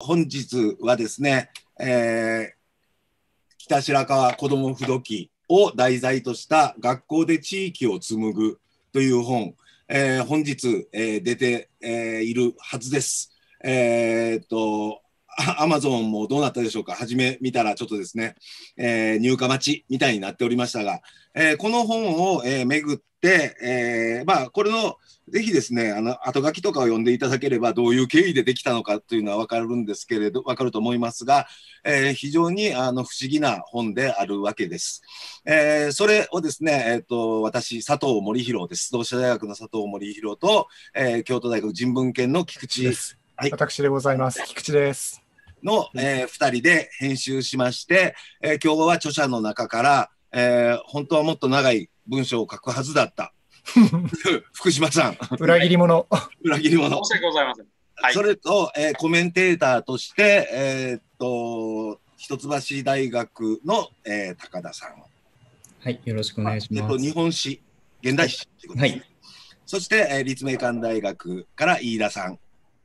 本日はですね、えー、北白川子ども不土記を題材とした学校で地域を紡ぐという本、えー、本日、えー、出て、えー、いるはずです。えー、っと、アマゾンもどうなったでしょうか初め見たらちょっとですね、えー、入荷待ちみたいになっておりましたが、えー、この本を、えー、巡っで、えー、まあ、これのぜひですね、あの、後書きとかを読んでいただければ、どういう経緯でできたのかというのはわかるんですけれど、わかると思いますが、えー、非常にあの不思議な本であるわけです。えー、それをですね、えっ、ー、と、私、佐藤森弘です。同志社大学の佐藤森弘と、え京都大学人文研の菊池。はい、私でございます。菊池です。の、え2人で編集しまして、え今日は著者の中から、え本当はもっと長い文章を書くはずだった。福島さん。裏切り者。裏切り者。申し訳ございません。はい、それと、えー、コメンテーターとして、えー、っと、一橋大学の、えー、高田さん。はい、よろしくお願いします。えっと、日本史、現代史ということです、ね、はい。そして、えー、立命館大学から飯田さん。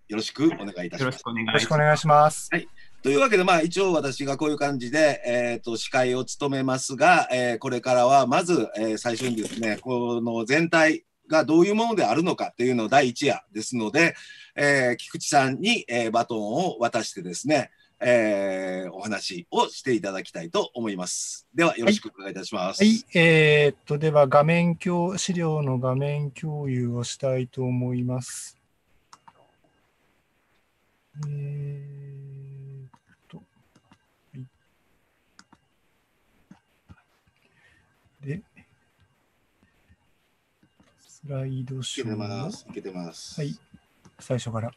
よろしくお願いいたします。よろしくお願いします。はい。というわけで、まあ、一応私がこういう感じで、えーと、司会を務めますが、えー、これからはまず、えー、最初にですねこの全体がどういうものであるのかっていうのを第一夜ですので、えー、菊池さんに、えバトンを渡してですね、えお話をしていただきたいと思います。ではよろしくお願いいたします。はい、はい、えー、っとでは画面共資料の画面共有をしたいと思います。えーライドショー。いけてます。いけてます。はい。最初から。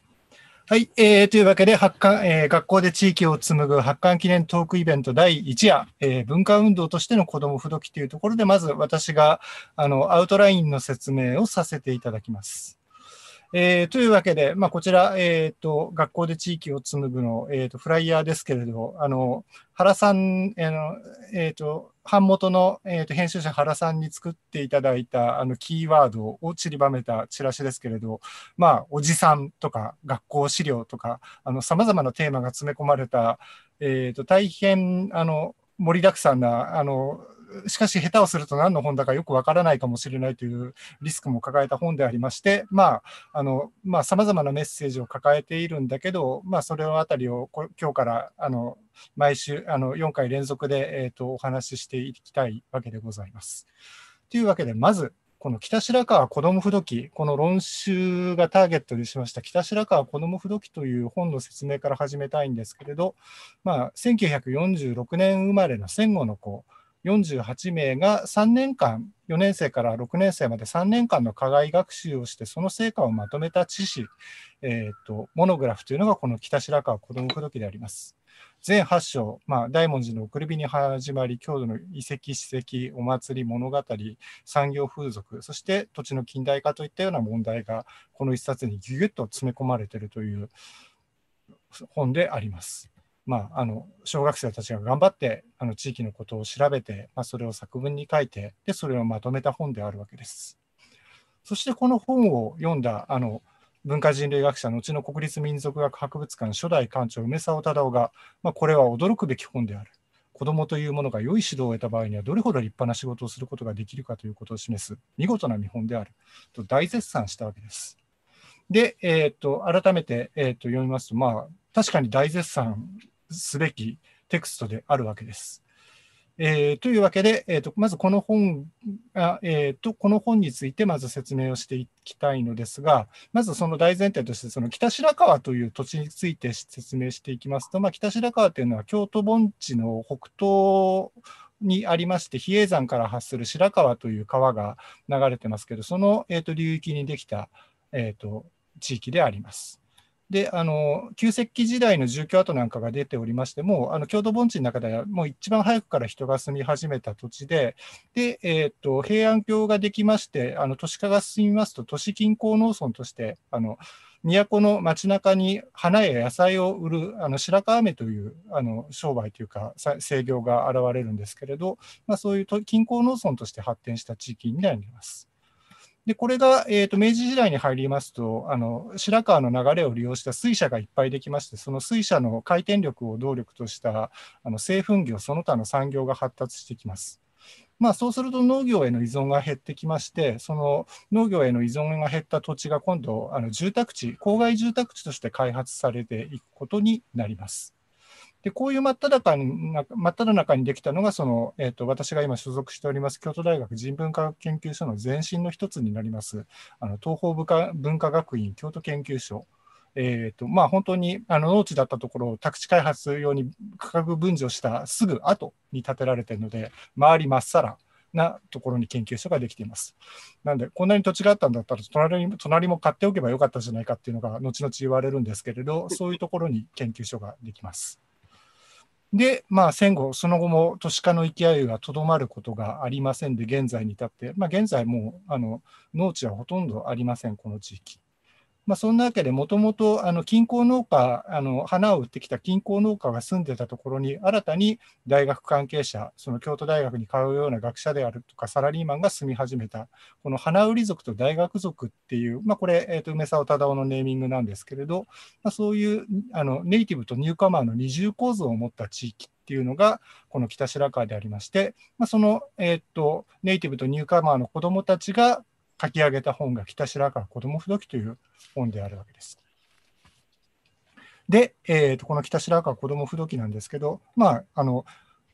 はい。えー、というわけで、発刊、えー、学校で地域を紡ぐ発刊記念トークイベント第1夜、えー、文化運動としての子供不時というところで、まず私が、あの、アウトラインの説明をさせていただきます。えー、というわけで、まあ、こちら、えーと、学校で地域を紡ぐの、えーと、フライヤーですけれど、あの原さん、えーえーと版元の、えーと、編集者原さんに作っていただいたあのキーワードを散りばめたチラシですけれど、まあ、おじさんとか学校資料とかさまざまなテーマが詰め込まれた、えーと大変あの盛りだくさんなあのしかし下手をすると何の本だかよくわからないかもしれないというリスクも抱えた本でありまして、まあ、あの、まあ、ざまなメッセージを抱えているんだけど、まあ、それのあたりを今日から、あの、毎週、あの、4回連続で、えっ、ー、と、お話ししていきたいわけでございます。というわけで、まず、この北白川子ども不時記、この論集がターゲットにしました北白川子ども不時記という本の説明から始めたいんですけれど、まあ、1946年生まれの戦後の子、48名が3年間、4年生から6年生まで3年間の課外学習をして、その成果をまとめた知識、えーと、モノグラフというのがこの北白川子ども口であります。全8章、まあ、大文字の送り火に始まり、郷土の遺跡、史跡、お祭り、物語、産業風俗、そして土地の近代化といったような問題が、この一冊にぎゅぎゅっと詰め込まれているという本であります。まあ、あの小学生たちが頑張ってあの地域のことを調べて、まあ、それを作文に書いてでそれをまとめた本であるわけです。そしてこの本を読んだあの文化人類学者のちの国立民族学博物館初代館長梅沢忠夫が、まあ、これは驚くべき本である子どもというものが良い指導を得た場合にはどれほど立派な仕事をすることができるかということを示す見事な見本であると大絶賛したわけです。で、えー、っと改めて、えー、っと読みますと、まあ、確かに大絶賛すべきテクストであるわけです。えー、というわけで、えーと、まずこの本あ、えーと、この本についてまず説明をしていきたいのですが、まずその大前提として、その北白川という土地について説明していきますと、まあ、北白川というのは京都盆地の北東にありまして、比叡山から発する白川という川が流れてますけど、その、えーと、と流域にできた、えー、と地域であります。であの旧石器時代の住居跡なんかが出ておりましてもあの郷土盆地の中ではもう一番早くから人が住み始めた土地でで、えーと、平安京ができましてあの都市化が進みますと都市近郊農村としてあの都の街中に花や野菜を売るあの白川飴というあの商売というか制業が現れるんですけれど、まあ、そういう近郊農村として発展した地域になります。で、これが、えーと、と明治時代に入りますと、あの白川の流れを利用した水車がいっぱいできまして、その水車の回転力を動力としたあの製粉業、その他の産業が発達してきます。まあ、そうすると農業への依存が減ってきまして、その農業への依存が減った土地が今度、あの住宅地、郊外住宅地として開発されていくことになります。で、こういう真っ只中に、真っ只中にできたのが、その、えっ、ー、と、私が今所属しております、京都大学人文科学研究所の前身の一つになります、あの、東方文化文化学院京都研究所。えーとまあ、本当にあの農地だったところを宅地開発用に価格分譲したすぐ後に建てられているので、周りまっさらなところに研究所ができています。なんで、こんなに土地があったんだったら隣に、隣も買っておけばよかったじゃないかっていうのが、後々言われるんですけれど、そういうところに研究所ができます。で、まあ、戦後、その後も都市化の勢いがとどまることがありませんで、現在に至って、まあ、現在もうあの農地はほとんどありません、この地域。まあ、そんなわけで、もともと近郊農家、あの花を売ってきた近郊農家が住んでたところに、新たに大学関係者、その京都大学に通うような学者であるとか、サラリーマンが住み始めた、この花売り族と大学族っていう、まあ、これ、えー、と梅沢忠夫のネーミングなんですけれど、まあ、そういうあのネイティブとニューカマーの二重構造を持った地域っていうのが、この北白川でありまして、まあ、その、えーと、とネイティブとニューカマーの子どもたちが、書き上げた本が北白川子ども不時記という本であるわけです。で、えーと、この北白川子ども不時記なんですけど、まあ、あの、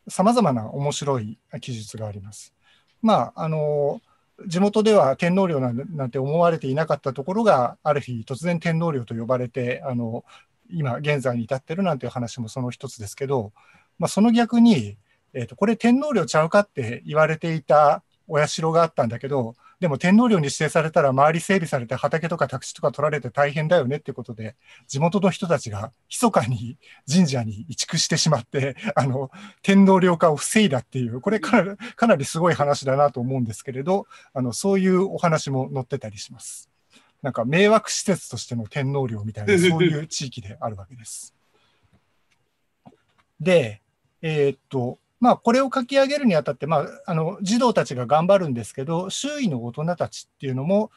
さまざまな面白い記述があります。まあ、あの、地元では天皇陵なんて思われていなかったところが、ある日突然天皇陵と呼ばれて、あの、今現在に至ってるなんていう話もその一つですけど、まあ、その逆に、えーとこれ天皇陵ちゃうかって言われていたお社があったんだけどでも天皇陵に指定されたら周り整備されて畑とか宅地とか取られて大変だよねってことで、地元の人たちが密かに神社に移築してしまって、あの、天皇陵化を防いだっていう、これかなかなりすごい話だなと思うんですけれど、あの、そういうお話も載ってたりします。なんか迷惑施設としての天皇陵みたいな、そういう地域であるわけです。で、えー、っと、まあ、これを書き上げるにあたって、まあ、あの児童たちが頑張るんですけど周囲の大人たちっていうのも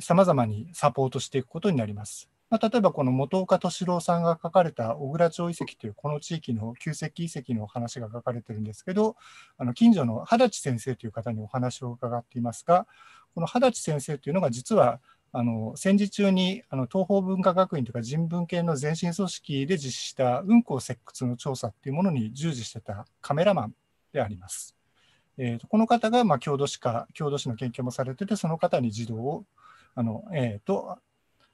さまざまにサポートしていくことになります。まあ、例えばこの元岡敏郎さんが書かれた小倉町遺跡というこの地域の旧石遺跡の話が書かれてるんですけどあの近所の原地先生という方にお話を伺っていますがこの原地先生というのが実はあの戦時中にあの東方文化学院というか人文系の前身組織で実施した運行石窟の調査っていうものに従事してたカメラマンであります。えーと、この方が、まあ、郷土史か郷土史の研究もされててその方に児童をあの、えーと、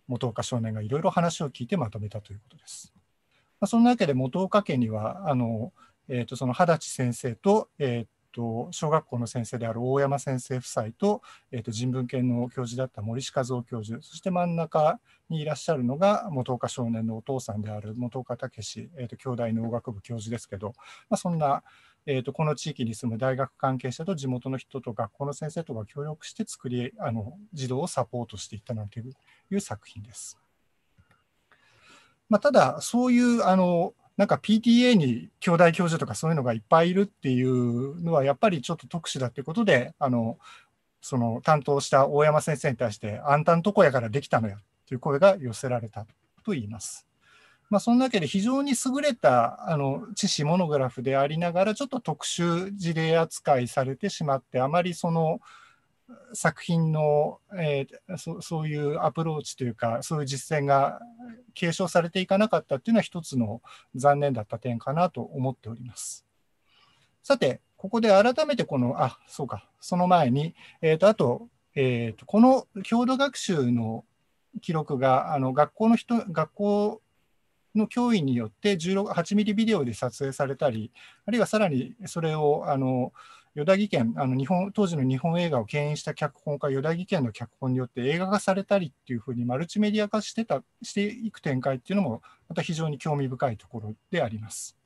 元岡少年がいろいろ話を聞いてまとめたということです。まあ、そんなわけで元岡家にはあの、えーと、とその足立先生と,、えーと、小学校の先生である大山先生夫妻と,、えー、と人文系の教授だった森和夫教授そして真ん中にいらっしゃるのが元岡少年のお父さんである元岡武史、えーと、兄弟農学部教授ですけど、まあ、そんな、えーと、この地域に住む大学関係者と地元の人と学校の先生とが協力して作りあの児童をサポートしていったなんていう作品です。まあ、ただそういうあのなんか PTA に兄弟教授とかそういうのがいっぱいいるっていうのはやっぱりちょっと特殊だっていうことであのその担当した大山先生に対して「あんたんとこやからできたのよっていう声が寄せられたと言います。まあ、そんなわけで非常に優れたあの知識モノグラフでありながらちょっと特殊事例扱いされてしまってあまりその作品の、えー、そそういうアプローチというかそういう実践が継承されていかなかったっていうのは一つの残念だった点かなと思っております。さてここで改めてこのあそうかその前に、えーと、あと,、えーと、この郷土学習の記録があの学校の人学校の教員によって8ミリビデオで撮影されたりあるいはさらにそれをあの与田ギ県あの日本、当時の日本映画を牽引した脚本家、与田ギ県の脚本によって映画化されたりっていうふうにマルチメディア化してたしていく展開っていうのも、また非常に興味深いところであります。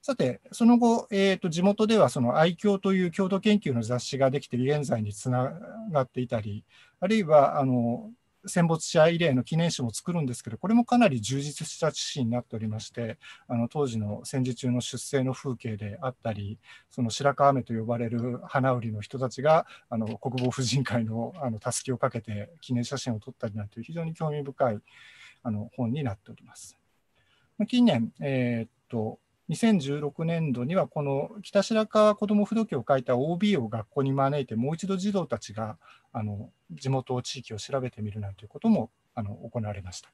さて、その後、えーと、と地元ではその愛嬌という郷土研究の雑誌ができて、現在につながっていたり、あるいはあの戦没者慰霊の記念誌も作るんですけど、これもかなり充実した誌になっておりまして、あの当時の戦時中の出征の風景であったり、その白川目と呼ばれる花売りの人たちがあの国防婦人会のあのたすきをかけて記念写真を撮ったりなんていう非常に興味深いあの本になっております。近年、えー、っと2016年度にはこの北白川子ども不土記を書いた OB を学校に招いてもう一度児童たちがあの地元地域を調べてみるなんていうこともあの行われました。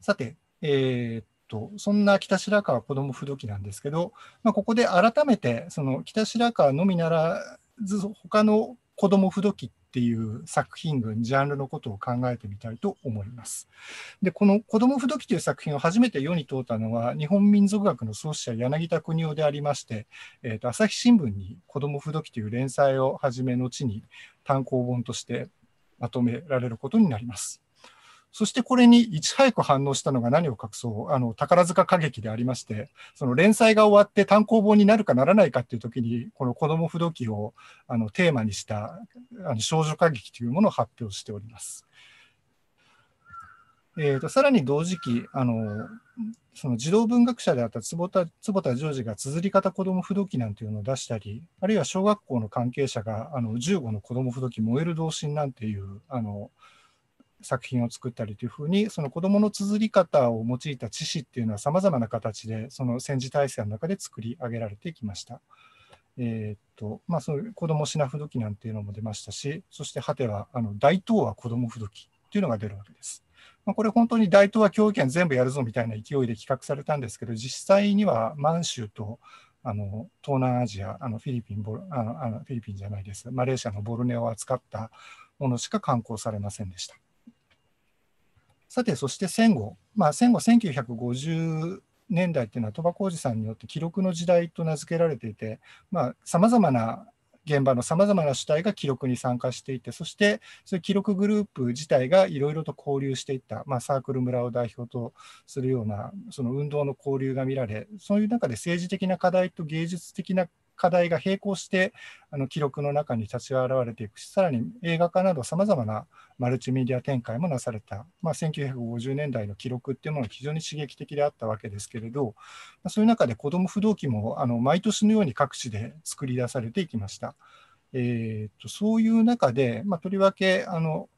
さて、えー、っとそんな北白川子ども不土記なんですけど、まあ、ここで改めてその北白川のみならず他の子ども不土記っっていう作品群、ジャンルのことを考えてみたいと思います。で、この子供不土という作品を初めて世に問うたのは、日本民族学の創始者柳田邦夫でありまして、えーと、朝日新聞に子供不土という連載を始め、後に単行本としてまとめられることになります。そしてこれにいち早く反応したのが何を隠そう、あの、宝塚歌劇でありまして、その連載が終わって単行本になるかならないかっていう時に、この子供不動記をあのテーマにしたあの少女歌劇というものを発表しております。えーと、さらに同時期あのその児童文学者であった坪田坪田常治が綴り方子ども不動記なんていうのを出したりあるいは小学校の関係者があの15の子ども不動記燃える同心なんていうあの作品を作ったりというふうにその子どもの綴り方を用いた知識っていうのはさまざまな形でその戦時体制の中で作り上げられてきました。えー、っとまあ、そういう子ども品不土なんていうのも出ましたしそして果てはあの大東亜子ども不土っていうのが出るわけです。まあ、これ本当に大東亜教育圏全部やるぞみたいな勢いで企画されたんですけど実際には満州とあの東南アジアあのフィリピンボあのフィリピンじゃないですマレーシアのボルネを扱ったものしか刊行されませんでした。さて、そして戦後、まあ、戦後1950年代っていうのは鳥羽浩二さんによって記録の時代と名付けられていてさまざ、まな現場のさまざまな主体が記録に参加していてそしてそういう記録グループ自体がいろいろと交流していった、まあ、サークル村を代表とするようなその運動の交流が見られそういう中で政治的な課題と芸術的な課題が並行してあの記録の中に立ち現れていくし、さらに映画化などさまざまなマルチメディア展開もなされた、まあ、1950年代の記録っていうものが非常に刺激的であったわけですけれど、まそういう中で子ども不動機もあの毎年のように各地で作り出されていきました。えーと、とそういう中で、まあ、とりわけあの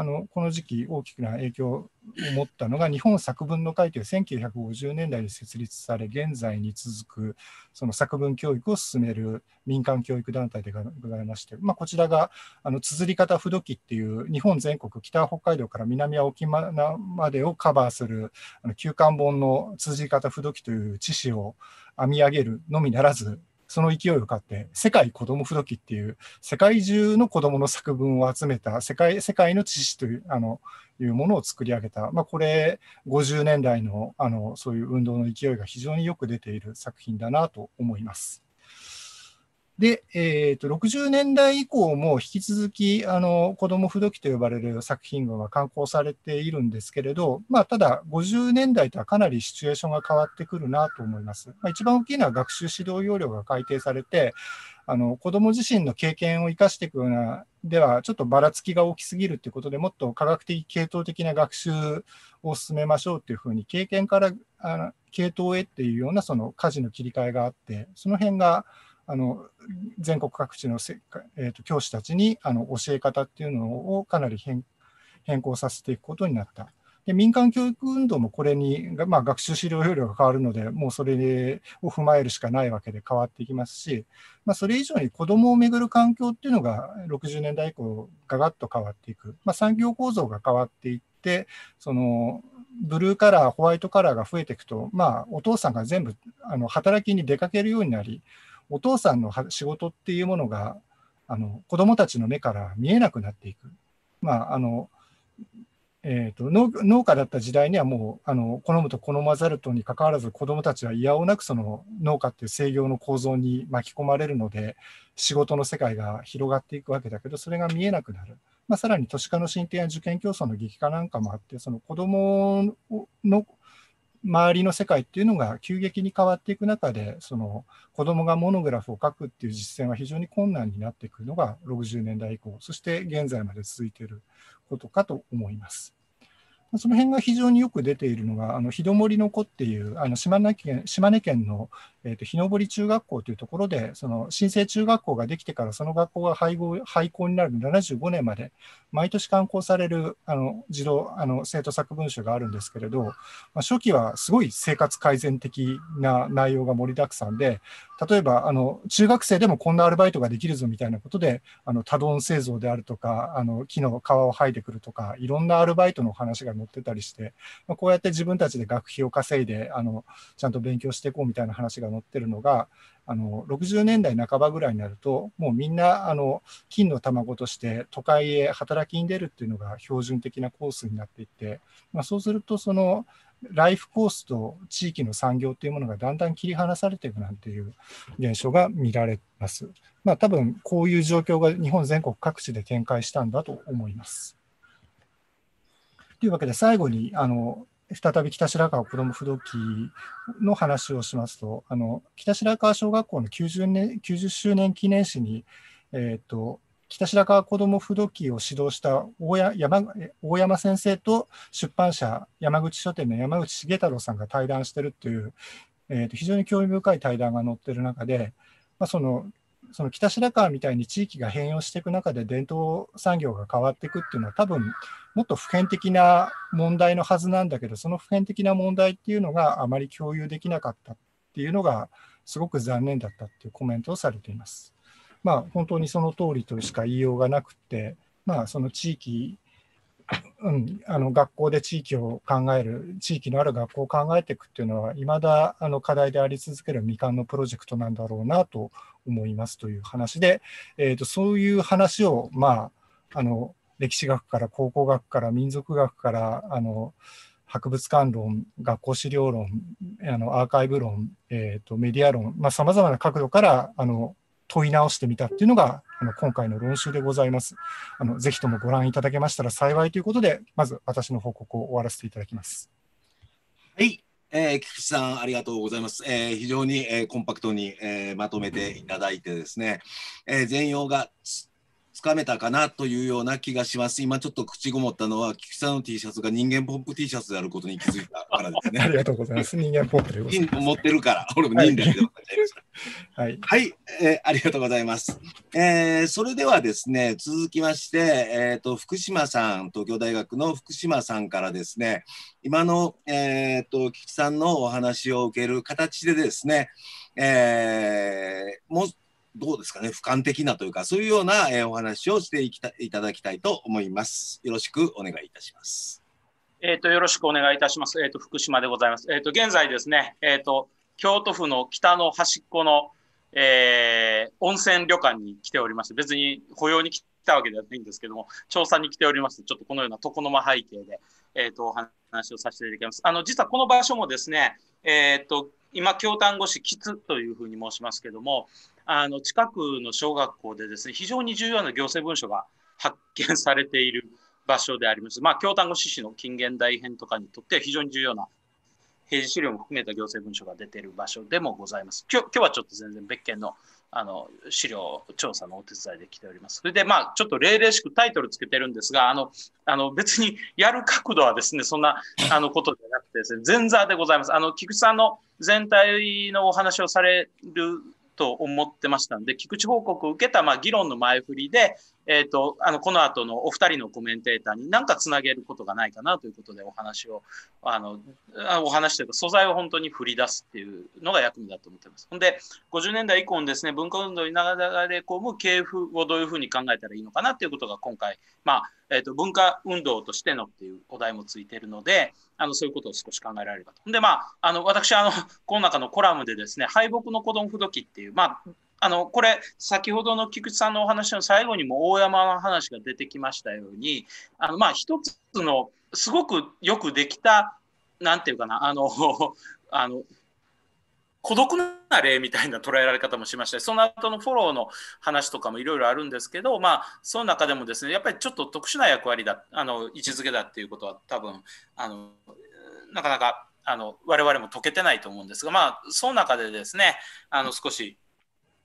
あのこの時期大きな影響を持ったのが日本作文の会という1950年代に設立され現在に続くその作文教育を進める民間教育団体でございまして、まあ、こちらがあの綴り方不土記っていう日本全国北北海道から南沖縄までをカバーするあの旧刊本の綴り方不土記という知識を編み上げるのみならずその勢いを買って、世界子ども付土記っていう、世界中の子どもの作文を集めた、世界世界の知識というあのいうものを作り上げた、まあ、これ、50年代のあのそういう運動の勢いが非常によく出ている作品だなと思います。で、えーと、60年代以降も引き続きあの子供不時記と呼ばれる作品群は刊行されているんですけれど、まあ、ただ50年代とはかなりシチュエーションが変わってくるなと思います。まあ、一番大きいのは学習指導要領が改定されてあの子ども自身の経験を生かしていくようなではちょっとばらつきが大きすぎるということでもっと科学的系統的な学習を進めましょうというふうに経験からあの系統へっていうようなその家事の切り替えがあってその辺が。あの全国各地のせ、えー、と教師たちにあの教え方っていうのをかなり変変更させていくことになった。で民間教育運動もこれに、まあ、学習資料要領が変わるので、もうそれを踏まえるしかないわけで変わっていきますし、まあ、それ以上に子どもをめぐる環境っていうのが60年代以降、ガガッと変わっていく、まあ、産業構造が変わっていって、そのブルーカラー、ホワイトカラーが増えていくと、まあ、お父さんが全部あの働きに出かけるようになり、お父さんの仕事っていうものがあの子どもたちの目から見えなくなっていく。まああのえーと、農家だった時代にはもうあの好むと好まざるとにかかわらず子どもたちはいやおなくその農家っていう制御の構造に巻き込まれるので仕事の世界が広がっていくわけだけどそれが見えなくなる、まあ、さらに都市化の進展や受験競争の激化なんかもあってその子どもの周りの世界っていうのが急激に変わっていく中でその子どもがモノグラフを書くっていう実践は非常に困難になっていくのが60年代以降そして現在まで続いていることかと思います。その辺が非常によく出ているのが、あの日の森の子っていうあの島根県島根県の、えー、と日のり中学校というところで、その新生中学校ができてからその学校が廃校廃校になる75年まで、毎年刊行されるあの児童あの生徒作文集があるんですけれど、まあ、初期はすごい生活改善的な内容が盛りだくさんで、例えばあの中学生でもこんなアルバイトができるぞみたいなことで、あの多動製造であるとか、あの木の皮を剥いでくるとか、いろんなアルバイトの話が載ってたりして、まあ、こうやって自分たちで学費を稼いであのちゃんと勉強していこうみたいな話が載ってるのがあの60年代半ばぐらいになるともうみんなあの金の卵として都会へ働きに出るっていうのが標準的なコースになっていって、まあ、そうするとそのライフコースと地域の産業というものがだんだん切り離されていくなんていう現象が見られます。まあ、多分こういう状況が日本全国各地で展開したんだと思います。というわけで最後にあの再び北白川子ども不動機の話をしますとあの北白川小学校の 90, 年90周年記念誌に、えーと、北白川子ども不動機を指導した大山大山先生と出版社山口書店の山口茂太郎さんが対談してるっていう、えーと非常に興味深い対談が載ってる中で、まあ、そのその北白川みたいに地域が変容していく中で伝統産業が変わっていくっていうのは多分もっと普遍的な問題のはずなんだけどその普遍的な問題っていうのがあまり共有できなかったっていうのがすごく残念だったっていうコメントをされています。まあ、本当にその通りとしか言いようがなくて、まあ、その地域うん、あの学校で地域を考える地域のある学校を考えていくっていうのはいまだあの課題であり続ける未完のプロジェクトなんだろうなと思いますという話で、えーと、そういう話を、まあ、あの歴史学から考古学から民族学からあの博物館論学校資料論あのアーカイブ論、えーと、メディア論さまざ、まな角度からあの問い直してみたっていうのがあの今回の論集でございます。あのぜひともご覧いただけましたら幸いということで、まず私の報告を終わらせていただきます。はい、えー、菊池さん、ありがとうございます。えー、非常に、えー、コンパクトに、えー、まとめていただいてですね、えー、全容がつかめたかなというような気がします。今ちょっと口ごもったのは、菊池さんの T シャツが人間ポップ T シャツであることに気づいたからですね。ありがとうございます。人間ポップでございます。持ってるから、俺も人だで分かいました。はい、はいえー、ありがとうございます。えー、それではですね、続きまして、えーと、福島さん、東京大学の福島さんからですね、今の、えーと、と菊池さんのお話を受ける形でですね、えー、もうどうですかね、俯瞰的なというか、そういうような、えー、お話をしていきたいただきたいと思います。よろしくお願いいたします。えっ、ー、と、よろしくお願いいたします。えっ、ー、と、福島でございます。えっ、ー、と、現在ですね、えっ、と、京都府の北の端っこの、えー、温泉旅館に来ております。別に保養に来たわけではないんですけども、調査に来ております。ちょっとこのような床の間背景で、えっ、と、お話をさせていただきます。あの、実はこの場所もですね、えっ、と、今、京丹後市吉というふうに申しますけども、あの近くの小学校でですね非常に重要な行政文書が発見されている場所であります。まあ、京丹後志士の近現代編とかにとっては非常に重要な平時資料も含めた行政文書が出ている場所でもございます。今日今日はちょっと全然別件のあの資料調査のお手伝いで来ております。それで、まあ、ちょっと例々しくタイトルつけてるんですが、あのあの別にやる角度はですね、そんなあのことじゃなくてです、ね、前座でございます。あの菊池さんの全体のお話をされると思ってましたんで、菊池報告を受けたまあ議論の前振りで、えっ、ー、と、あの、この後のお二人のコメンテーターに何かつなげることがないかなということでお話を、あの、お話というか素材を本当に振り出すっていうのが役目だと思ってます。ほんで、50年代以降ですね、文化運動に流れ込む系譜をどういうふうに考えたらいいのかなということが今回、まあ、えーと、文化運動としてのっていうお題もついてるのであのそういうことを少し考えられればと。でまああの私あのこの中のコラムでですね「敗北の子供不時き」っていう、まあ、あの、これ、先ほどの菊池さんのお話の最後にも大山の話が出てきましたように、あの、まあ、一つの、すごくよくできた、なんていうかな、あの、あの、孤独な例みたいな捉えられ方もしましたその後のフォローの話とかもいろいろあるんですけど、まあ、その中でもですねやっぱりちょっと特殊な役割だあの位置づけだっていうことは多分あのなかなかあの我々も解けてないと思うんですが、まあ、その中でですねあの少し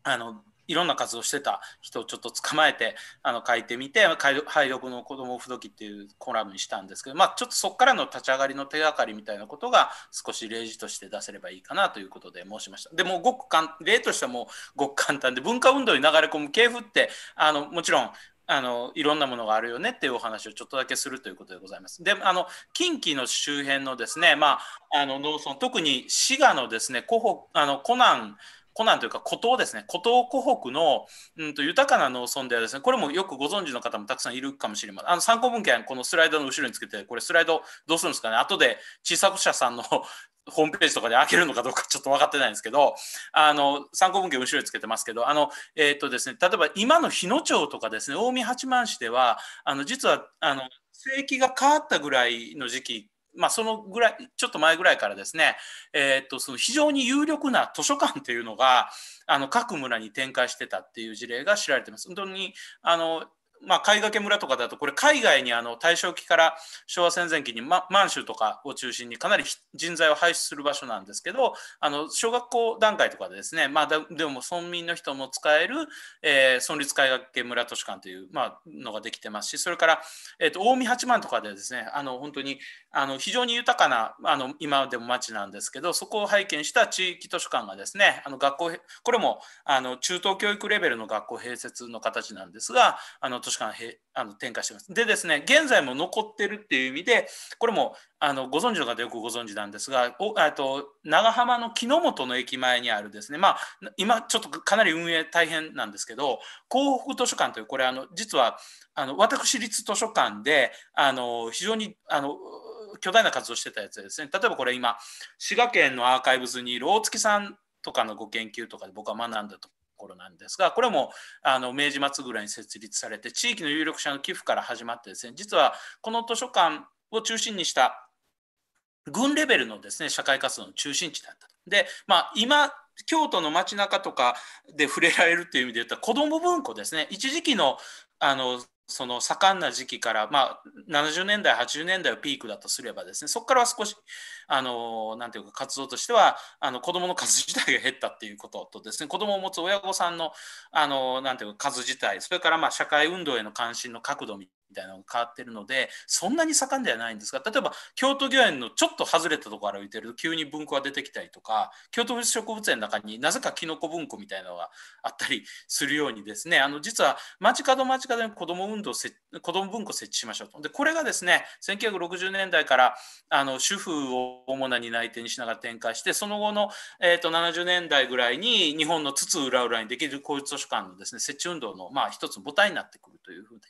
あのいろんな活動してた人をちょっと捕まえてあの書いてみて「配力の子どもを不動き」っていうコラムにしたんですけど、まあ、ちょっとそこからの立ち上がりの手がかりみたいなことが少し例示として出せればいいかなということで申しました。でもごくか例としてはもうごく簡単で文化運動に流れ込む系譜ってあのもちろんあのいろんなものがあるよねっていうお話をちょっとだけするということでございます。であの近畿の周辺のですね、まあ、あの農村特に滋賀のですね湖あの湖南コナンというか古島ですね古島湖北の、うん、と豊かな農村ではですねこれもよくご存知の方もたくさんいるかもしれませんあの参考文献このスライドの後ろにつけてこれスライドどうするんですかね後で小さく社さんのホームページとかで開けるのかどうかちょっと分かってないんですけど、あの、参考文献後ろにつけてますけど、あの、えー、っとですね、例えば今の日野町とかですね、近江八幡市では、あの、実は、あの、世紀が変わったぐらいの時期まあ、そのぐらい、ちょっと前ぐらいからですね、えー、っと、その非常に有力な図書館というのが、あの、各村に展開してたっていう事例が知られてます。本当に、あの、まあ、がけ村とかだとこれ海外にあの大正期から昭和戦前期に、ま、満州とかを中心にかなり人材を輩出する場所なんですけどあの小学校段階とかでですね、まあ、でも村民の人も使える、えー、村立海け村図書館という、まあのができてますしそれから、えーと、近江八幡とかでですねあの本当にあの非常に豊かなあの今でも町なんですけどそこを拝見した地域図書館がですねあの学校これもあの中等教育レベルの学校併設の形なんですがあの図書図館へあの展開してます。でですね、現在も残ってるっていう意味で、これもあのご存知の方よくご存知なんですが、おあと長浜の木之本の駅前にあるですね、まあ、今ちょっとかなり運営大変なんですけど、幸福図書館という、これあの実はあの私立図書館であの非常にあの巨大な活動してたやつですね。例えばこれ今、滋賀県のアーカイブスにいる大月さんとかのご研究とかで僕は学んだところなんですがこれもあの明治末ぐらいに設立されて地域の有力者の寄付から始まってですね実はこの図書館を中心にした軍レベルのですね社会活動の中心地だったで、まあ、今京都の街中とかで触れられるっていう意味で言ったら子ども文庫ですね一時期のあのその盛んな時期から、まあ、70年代80年代をピークだとすればですねそこからは少しあのなんていうか活動としてはあの子どもの数自体が減ったということとですね子どもを持つ親御さんのあのなんていうか数自体それからまあ社会運動への関心の角度みみたいなのが変わってるのでそんなに盛んではないんですが例えば京都御苑のちょっと外れたところ歩いてると急に文庫が出てきたりとか京都植物園の中になぜかキノコ文庫みたいなのがあったりするようにですねあの実は街角街角に子ども運動子ども文庫設置しましょうと。でこれがですね1960年代からあの主婦を主な担い手にしながら展開してその後の、えーと、70年代ぐらいに日本の津々浦々にできる公立図書館のですね設置運動の、まあ、一つ母体になってくるというふうに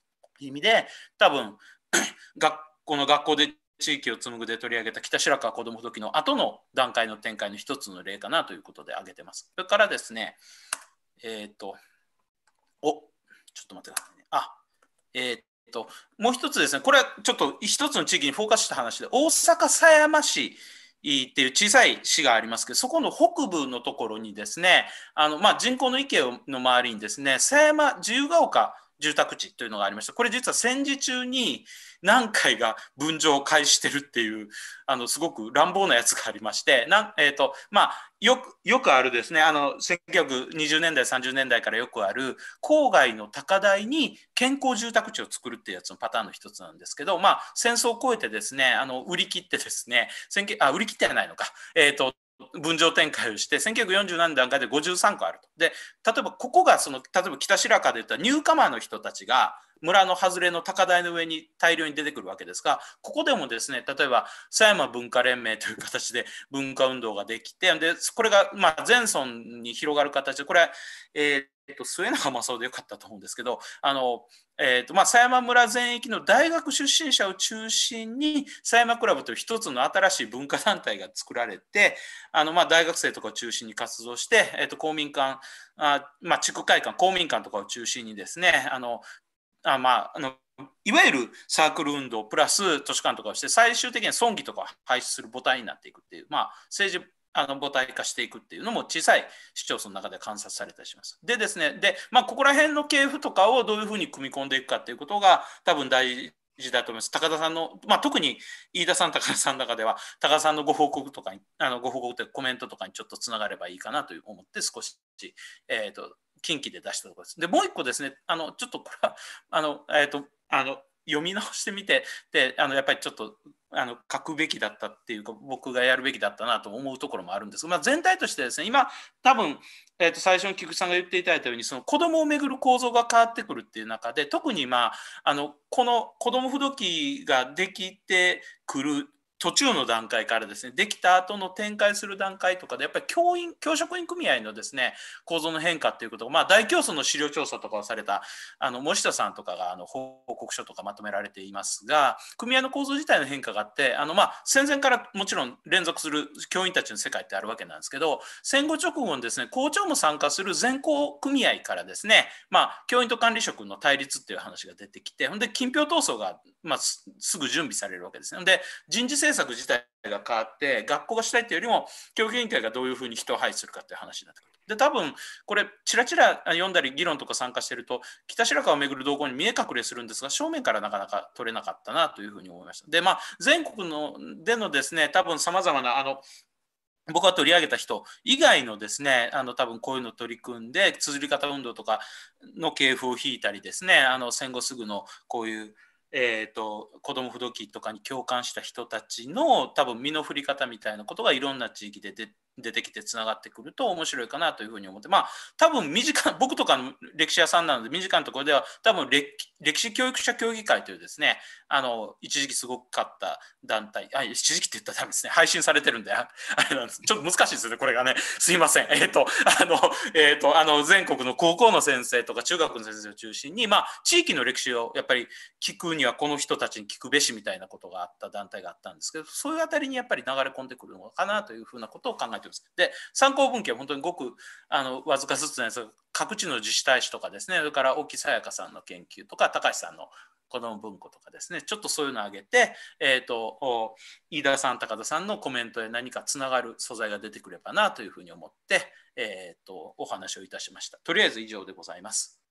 ていう意味で多分 学この学校で地域を紡ぐで取り上げた北白川子ども時の後の段階の展開の一つの例かなということで挙げてます。それからですね、えっ、ー、と、おちょっと待ってくださいね。あえっ、ー、と、もう一つですね、これはちょっと一つの地域にフォーカスした話で、大阪狭山市っていう小さい市がありますけど、そこの北部のところにですね、あのまあ、人口の池の周りにですね、狭山自由が丘住宅地というのがありましたこれ実は戦時中に何回が分譲を開始してるっていうあのすごく乱暴なやつがありましてな、えーとまあ、よくよくあるですねあの1920年代30年代からよくある郊外の高台に健康住宅地を作るっていうやつのパターンの一つなんですけど、まあ、戦争を超えてですねあの売り切ってですねあ売り切ってはないのか、えーと分譲展開をして1940何段階で53個あると。で例えばここがその例えば北白河で言ったニューカマーの人たちが村の外れの高台の上に大量に出てくるわけですがここでもですね例えば狭山文化連盟という形で文化運動ができてでこれがまあ村に広がる形でこれは、えー、と末永正夫でよかったと思うんですけどあのえーとまあ、狭山村全域の大学出身者を中心に狭山クラブという一つの新しい文化団体が作られてあの、まあ、大学生とかを中心に活動して、えー、と公民館あ、まあ、地区会館公民館とかを中心にですねあのあまあ、あのいわゆるサークル運動プラス図書館とかをして最終的には村議とかを廃止する母体になっていくっていう、まあ、政治あの母体化していくっていうのも小さい市町村の中で観察されたりします。でですね、で、まあ、ここら辺の系譜とかをどういうふうに組み込んでいくかっていうことが多分大事だと思います。高田さんの、まあ、特に飯田さん、高田さんの中では、高田さんのご報告とかに、あのご報告というかコメントとかにちょっとつながればいいかなという思って、少し、えーと近畿で出したところです。で、もう一個ですね、あの、ちょっとこれは、あの、えっ、ー、と、あの、読み直してみて、で、あの、やっぱりちょっと、あの書くべきだったっていうか僕がやるべきだったなと思うところもあるんですが、まあ、全体としてですね今多分、えー、と最初に菊池さんが言っていただいたようにその子どもをめぐる構造が変わってくるっていう中で特に、まあ、あのこの子ども不時ができてくる途中の段階からですねできた後の展開する段階とかでやっぱり教員教職員組合のですね構造の変化っていうことまあ、大競争の資料調査とかをされたあの森下さんとかがあの報告書とかまとめられていますが組合の構造自体の変化があってあの、まあ、戦前からもちろん連続する教員たちの世界ってあるわけなんですけど戦後直後にですね校長も参加する全校組合からですね、まあ、教員と管理職の対立っていう話が出てきてほんで金票闘争が、まあ、すぐ準備されるわけですね。で人事政策自体が変わって学校がしたいというよりも教育委員会がどういうふうに人を配置するかという話になってくる。で多分これちらちら読んだり議論とか参加してると北白川をめぐる動向に見え隠れするんですが正面からなかなか取れなかったなというふうに思いました。でまあ全国のでのですね多分様々なあの僕が取り上げた人以外のですねあの多分こういうの取り組んで綴り方運動とかの系譜を引いたりですねあの戦後すぐのこういうえーと、子ども不動機とかに共感した人たちの多分身の振り方みたいなことがいろんな地域で出出てきてつながってくると面白いかなというふうに思ってまあ多分身近僕とかの歴史屋さんなので身近なところでは多分歴史教育者協議会というですねあの一時期すごかった団体あ一時期って言ったらダメですね配信されてるんであれなんですちょっと難しいですねこれがねすいませんえっ、ー、とあのえっ、ー、とあの全国の高校の先生とか中学の先生を中心にまあ地域の歴史をやっぱり聞くにはこの人たちに聞くべしみたいなことがあった団体があったんですけどそういうあたりにやっぱり流れ込んでくるのかなというふうなことを考えってます。で参考文献本当にごくあのわずかずつなんですが各地の自治体史とかですねそれから沖さやかさんの研究とか高橋さんの子ども文庫とかですねちょっとそういうのを挙げて、えーと、飯田さん高田さんのコメントで何かつながる素材が出てくればなというふうに思って、えーとお話をいたしました。とりあえず以上でございます。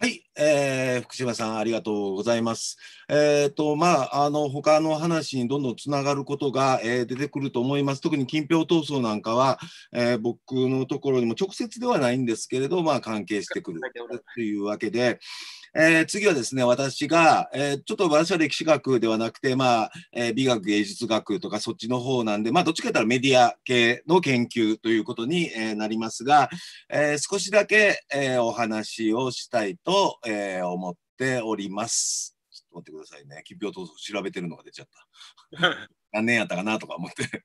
はい、えー、福島さん、ありがとうございます。えっ、ー、と、まあ、あの、他の話にどんどんつながることが、えー、出てくると思います。特に金辺闘争なんかは、えー、僕のところにも直接ではないんですけれど、まあ、関係してくるというわけで、えー、次はですね、私が、えー、ちょっと私は歴史学ではなくて、まあ、えー、美学芸術学とかそっちの方なんで、まあ、どっちかとったらメディア系の研究ということに、えなりますが、え少しだけ、えお話をしたいと、え思っております。ちょっと待ってくださいね。きっぴょと調べてるのが出ちゃった。何年やったかなとか思って。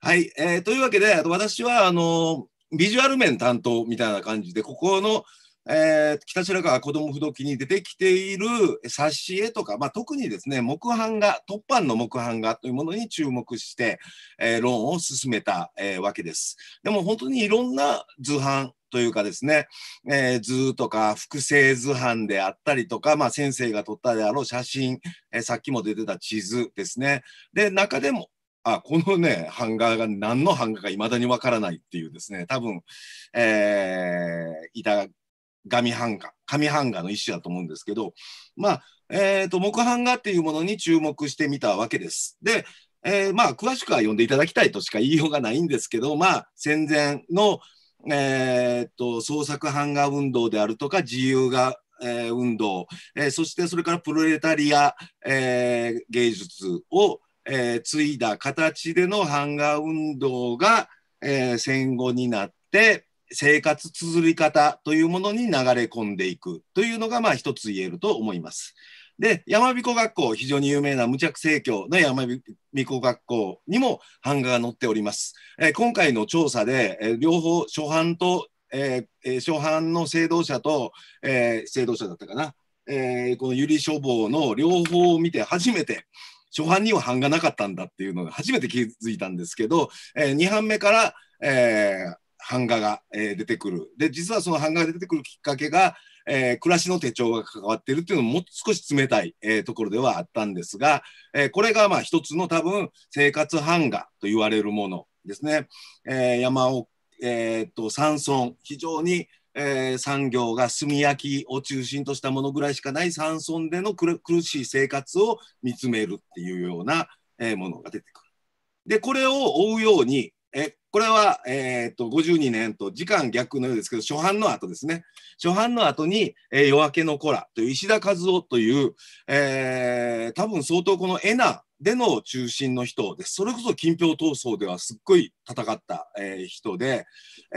はい、えー。というわけで、私は、あの、ビジュアル面担当みたいな感じで、ここのえー、北白川子ども不動記に出てきている挿絵とか、まあ、特にですね木版画突版の木版画というものに注目して、えー、論を進めた、えー、わけです。でも本当にいろんな図版というかですね、えー、図とか複製図版であったりとか、まあ、先生が撮ったであろう写真、えー、さっきも出てた地図ですね。で中でもあこのね版画が何の版画かいまだにわからないっていうですね多分、えー、いた紙版画紙版画の一種だと思うんですけど、まあえーと、木版画っていうものに注目してみたわけです。で、えー、まあ、詳しくは読んでいただきたいとしか言いようがないんですけど、まあ、戦前の、えーと、創作版画運動であるとか自由画えー、運動、えー、そしてそれからプロレタリア、えー、芸術を、え継いだ形での版画運動が、え戦後になって、生活綴り方というものに流れ込んでいくというのが、まあ、一つ言えると思います。で、山彦学校、非常に有名な無着生協の山彦学校にも版画が載っております。えー、今回の調査で、えー、両方初版と、えー、初版の制度者と、えー、制度者だったかな、えー、この百合書房の両方を見て初めて、初版には版画なかったんだっていうのが初めて気づいたんですけど、えー、2版目から、えー、版画が、えー、出てくる。で、実はその版画が出てくるきっかけが、えー、暮らしの手帳が関わってるっていうのももう少し冷たい、えー、ところではあったんですが、えー、これがまあ一つの多分生活版画と言われるものですね。えー、山を、えー、っと山村、非常にえー、産業が炭焼きを中心としたものぐらいしかない山村での苦しい生活を見つめるっていうような、えー、ものが出てくる。でこれを追うようにえこれは、えー、っと52年と時間逆のようですけど初版の後ですね初版の後に「えー、夜明けの子ら」という石田和夫という、えー、多分相当このエナでの中心の人ですそれこそ近平闘争ではすっごい戦った、えー、人で、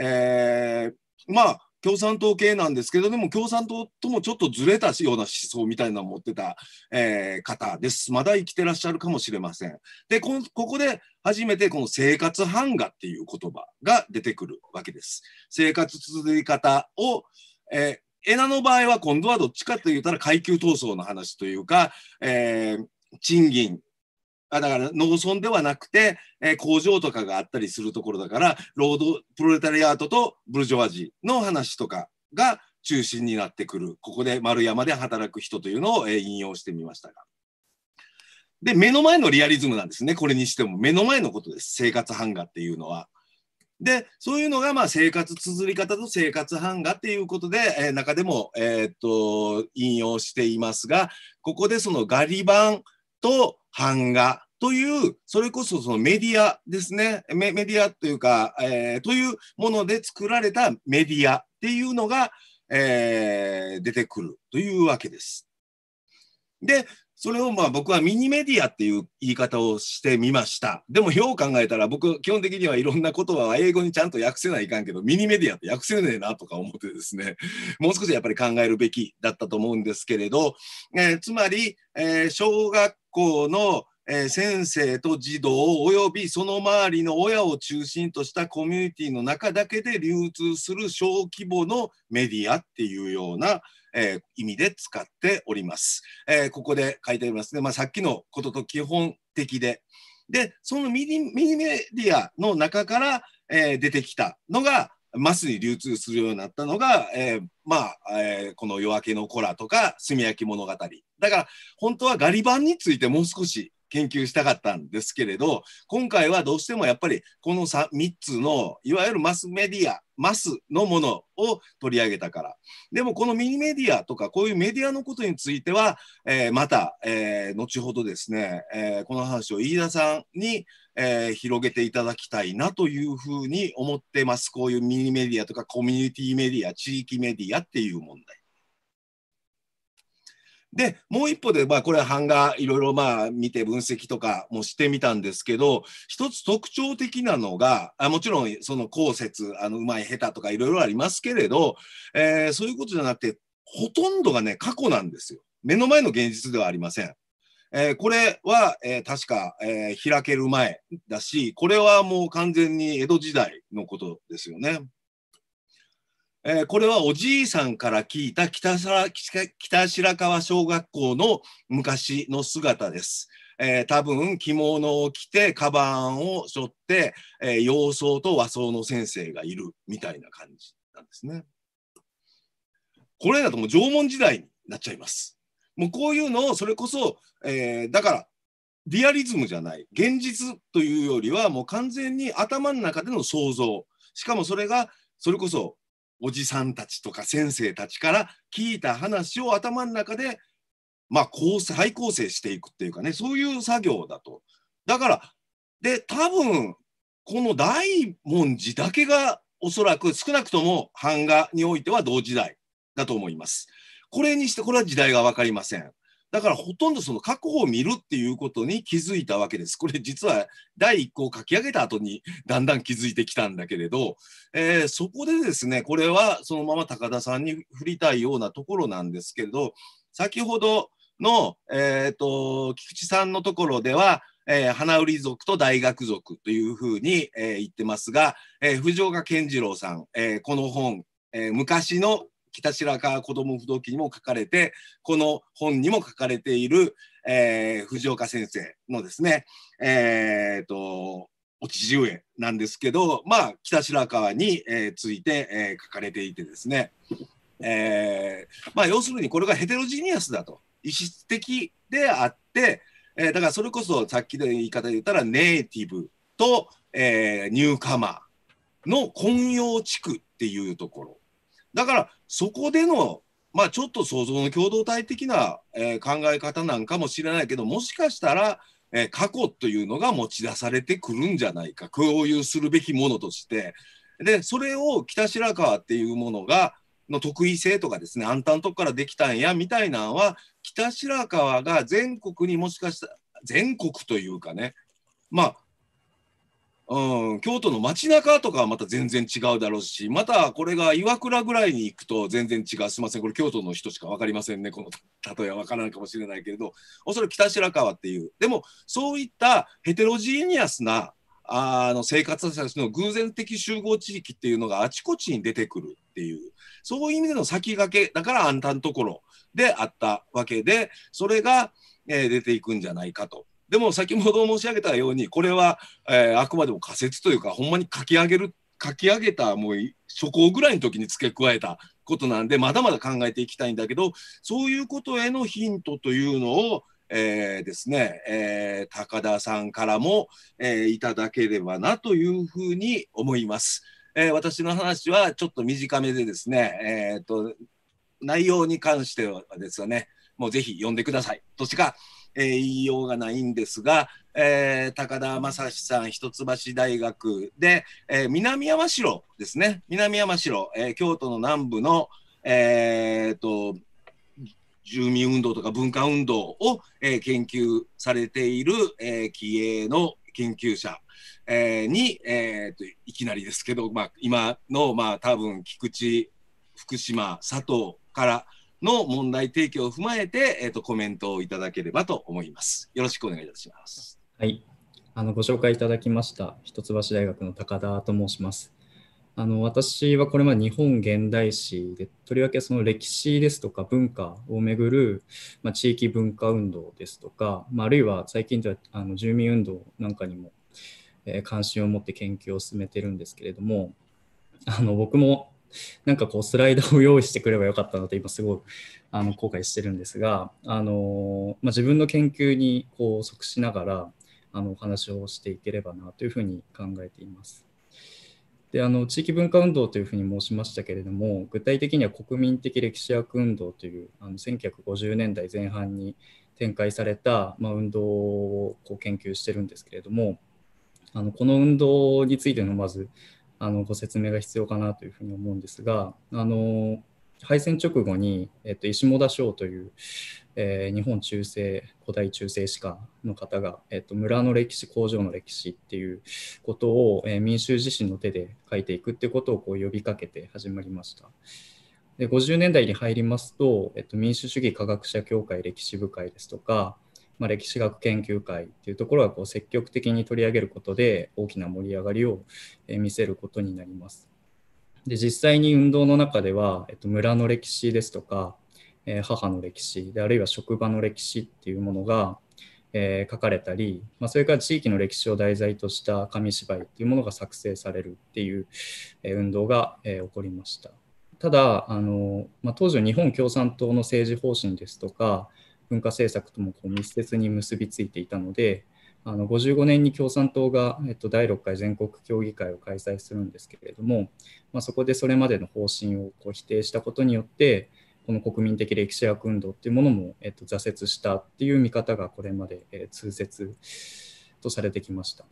えー、まあ共産党系なんですけど、でも共産党ともちょっとずれたような思想みたいなのを持ってた、えー、方です。まだ生きてらっしゃるかもしれません。で、ここで初めてこの生活版画っていう言葉が出てくるわけです。生活続き方を、えー、エナの場合は今度はどっちかと言ったら階級闘争の話というか、えー、賃金あだから農村ではなくて、えー、工場とかがあったりするところだから労働プロレタリアートとブルジョワジーの話とかが中心になってくるここで丸山で働く人というのを、えー、引用してみましたが。で目の前のリアリズムなんですねこれにしても目の前のことです生活版画っていうのは。でそういうのがまあ生活綴り方と生活版画っていうことで、えー、中でも、えー、っと引用していますがここでそのガリ版と版画という、それこそそのメディアですね。メディアというか、えー、というもので作られたメディアっていうのが、えー、出てくるというわけです。で、それをまあ僕はミニメディアっていう言い方をしてみました。でもよう考えたら僕基本的にはいろんな言葉は英語にちゃんと訳せないかんけど、ミニメディアって訳せねえなとか思ってですね、もう少しやっぱり考えるべきだったと思うんですけれど、えー、つまり、えー、小学校のえ先生と児童及びその周りの親を中心としたコミュニティの中だけで流通する小規模のメディアっていうようなえー、意味で使っております。えー、ここで書いてありますね、まあ、さっきのことと基本的で。で、そのミニメディアの中から、えー、出てきたのが、マスに流通するようになったのが、えー、まあ、えー、この夜明けの子らとか、炭焼き物語。だから、本当はガリ版についてもう少し研究したかったんですけれど今回はどうしてもやっぱりこの 3, 3つのいわゆるマスメディアマスのものを取り上げたからでもこのミニメディアとかこういうメディアのことについては、えー、また、えー、後ほどですね、えー、この話を飯田さんに、え広げていただきたいなというふうに思ってますこういうミニメディアとかコミュニティメディア地域メディアっていう問題。で、もう一歩で、まあ、これ版画、いろいろまあ、見て分析とかもしてみたんですけど、一つ特徴的なのが、あもちろん、その、後説、あの、うまい下手とかいろいろありますけれど、えー、そういうことじゃなくて、ほとんどがね、過去なんですよ。目の前の現実ではありません。えー、これは、えー、確か、えー、開ける前だし、これはもう完全に江戸時代のことですよね。えー、これはおじいさんから聞いた北北白川小学校の昔の姿です。えー、多分着物を着てカバンを背負って、えー、洋装と和装の先生がいるみたいな感じなんですね。これだともう縄文時代になっちゃいます。もうこういうのをそれこそ、えー、だからリアリズムじゃない現実というよりはもう完全に頭の中での想像しかもそれがそれこそおじさんたちとか先生たちから聞いた話を頭の中で、まあ、構成再構成していくっていうかねそういう作業だと。だからで多分この大文字だけがおそらく少なくとも版画においては同時代だと思います。これにしてこれは時代が分かりません。だからほとんどその確保を見るっていうことに気づいたわけです。これ実は第1項を書き上げた後に だんだん気づいてきたんだけれど、えー、そこでですね、これはそのまま高田さんに振りたいようなところなんですけれど、先ほどの、えーと、菊池さんのところでは、えー、花売り族と大学族というふうに、えー、言ってますが、えー、藤岡健次郎さん、えー、この本、えー、昔の北白川子ども不動記にも書かれてこの本にも書かれている、えー、藤岡先生のですねえーと、お父上なんですけどまあ北白川に、えー、ついて、えー、書かれていてですね、えー、まあ要するにこれがヘテロジニアスだと意識的であって、えー、だからそれこそさっきの言い方で言ったらネイティブと、えー、ニューカマーの混用地区っていうところだからそこでの、まあ、ちょっと想像の共同体的な、えー、考え方なんかもしれないけどもしかしたら、えー、過去というのが持ち出されてくるんじゃないか共有するべきものとして。でそれを北白川っていうものがの得意性とかですねあんたのとこからできたんやみたいなのは北白川が全国にもしかしたら全国というかねまあうん、京都の街中とかはまた全然違うだろうし、またこれが岩倉ぐらいに行くと全然違う。すみません、これ京都の人しか分かりませんね。この 例えは分からないかもしれないけれど、おそらく北白川っていう。でも、そういったヘテロジーニアスなあの生活者たちの偶然的集合地域っていうのがあちこちに出てくるっていう、そういう意味での先駆け、だからあんたのところであったわけで、それが、えー、出ていくんじゃないかと。でも先ほど申し上げたようにこれは、えー、あくまでも仮説というかほんまに書き上げる書き上げたもう初稿ぐらいの時に付け加えたことなんでまだまだ考えていきたいんだけどそういうことへのヒントというのを、えー、ですね、えー、高田さんからも、えー、いただければなというふうに思います。え私の話はちょっと短めでですね、えーと、内容に関してはですねもうぜひ読んでくださいっしかえー、言いようがないんですが、えー、高田正史さん一橋大学で、えー、南山城ですね南山城、えー、京都の南部の、えーと、住民運動とか文化運動を、えー、研究されている、えー、気鋭の研究者、えー、に、えーと、いきなりですけど、まあ、今の、まあ、多分菊池福島佐藤からの問題提起を踏まえて、えーと、コメントをいただければと思います。よろしくお願いいたします。はい、あのご紹介いただきました一橋大学の高田と申します。あの私はこれまで日本現代史でとりわけその歴史ですとか文化をめぐる、まあ、地域文化運動ですとか、まあ、あるいは最近ではあの住民運動なんかにも、えー、関心を持って研究を進めてるんですけれどもあの僕もなんかこうスライドを用意してくればよかったなと今すごいあの後悔してるんですが、あのまあ、自分の研究にこう即しながらあのお話をしていければなというふうに考えています。であの地域文化運動というふうに申しましたけれども具体的には国民的歴史学運動というあの1950年代前半に展開された、まあ、運動をこう研究してるんですけれどもあのこの運動についてのまずあのご説明が必要かなというふうに思うんですが、あの敗戦直後に、えっと、石本翔という、えー、日本中世古代中世史家の方が、えっと、村の歴史工場の歴史っていうことを、えー、民衆自身の手で書いていくっていうことをこう呼びかけて始まりました。で50年代に入りますと、えっと、民主主義科学者協会歴史部会ですとか、まあ、歴史学研究会っていうところがこう積極的に取り上げることで大きな盛り上がりを見せることになります。で実際に運動の中では、えっと、村の歴史ですとか、えー、母の歴史であるいは職場の歴史っていうものが、えー、書かれたり、まあ、それから地域の歴史を題材とした紙芝居っていうものが作成されるっていう、えー、運動が、え起こりました。ただあの、まあ、当時の日本共産党の政治方針ですとか、文化政策ともこう密接に結びついていたのであの55年に共産党が、えっと、第6回全国協議会を開催するんですけれども、まあ、そこでそれまでの方針をこう否定したことによってこの国民的歴史学運動っていうものも、えっと、挫折したっていう見方がこれまで、えー、通説とされてきました。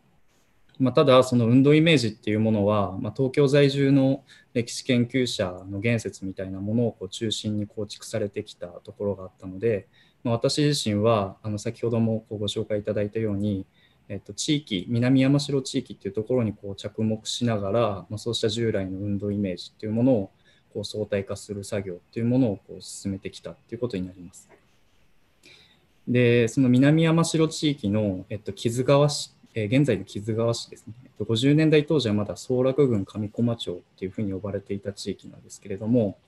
まあ、ただその運動イメージっていうものは、まあ、東京在住の歴史研究者の言説みたいなものをこう中心に構築されてきたところがあったので、私自身はあの先ほどもこうご紹介いただいたように、えっと、地域南山城地域っていうところにこう着目しながら、まあ、そうした従来の運動イメージっていうものをこう相対化する作業っていうものをこう進めてきたっていうことになります。でその南山城地域の、えっと、木津川市、え現在の木津川市ですね、50年代当時はまだ総楽郡上駒町っていうふうに呼ばれていた地域なんですけれども、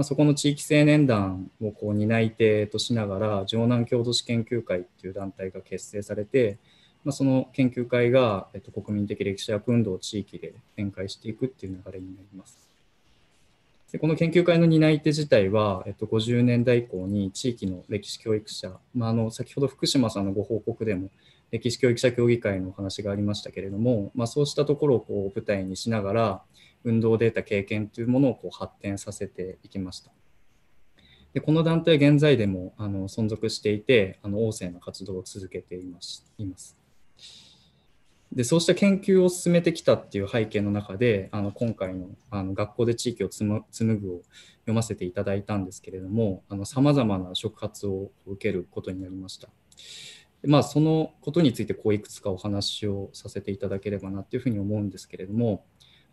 まあ、そこの地域青年団をこう担い手としながら城南郷土史研究会っていう団体が結成されて、まあ、その研究会が、えっと、国民的歴史学運動を地域で展開していくっていう流れになります。でこの研究会の担い手自体は、えっと、50年代以降に地域の歴史教育者、まあ、あの先ほど福島さんのご報告でも歴史教育者協議会のお話がありましたけれども、まあ、そうしたところをこう舞台にしながら、運動データ経験というものをこう発展させていきました。でこの団体は現在でもあの存続していてあの旺盛な活動を続けていますいますでそうした研究を進めてきたっていう背景の中であの今回のあの「学校で地域を紡ぐ」を読ませていただいたんですけれどもさまざまな触発を受けることになりましたまあそのことについてこういくつかお話をさせていただければなというふうに思うんですけれども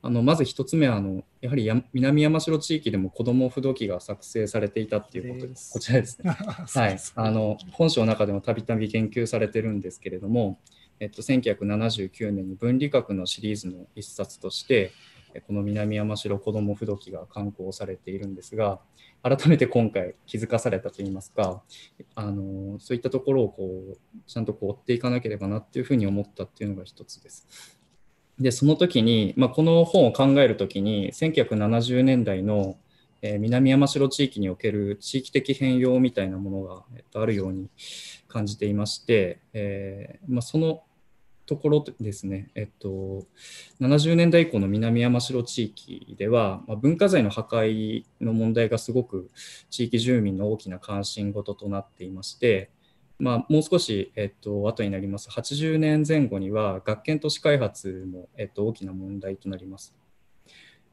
あのまず1つ目はあの、やはりや南山城地域でも子ども不動機が作成されていたっていうことです。こちらですね。はい、あの本書の中でもたびたび研究されてるんですけれども、えっと、1979年に分離学のシリーズの一冊として、この南山城子ども不動機が刊行されているんですが、改めて今回気づかされたといいますか、あのそういったところをこうちゃんとこう追っていかなければなっていうふうに思ったっていうのが一つです。で、その時に、まあ、この本を考える時に、1970年代の、え南山城地域における地域的変容みたいなものが、えっと、あるように感じていまして、えー、まあ、そのところですね、えっと、70年代以降の南山城地域では、まあ、文化財の破壊の問題がすごく地域住民の大きな関心事となっていまして、まあ、もう少し、えっと後になります80年前後には学研都市開発も、えっと、大きな問題となります。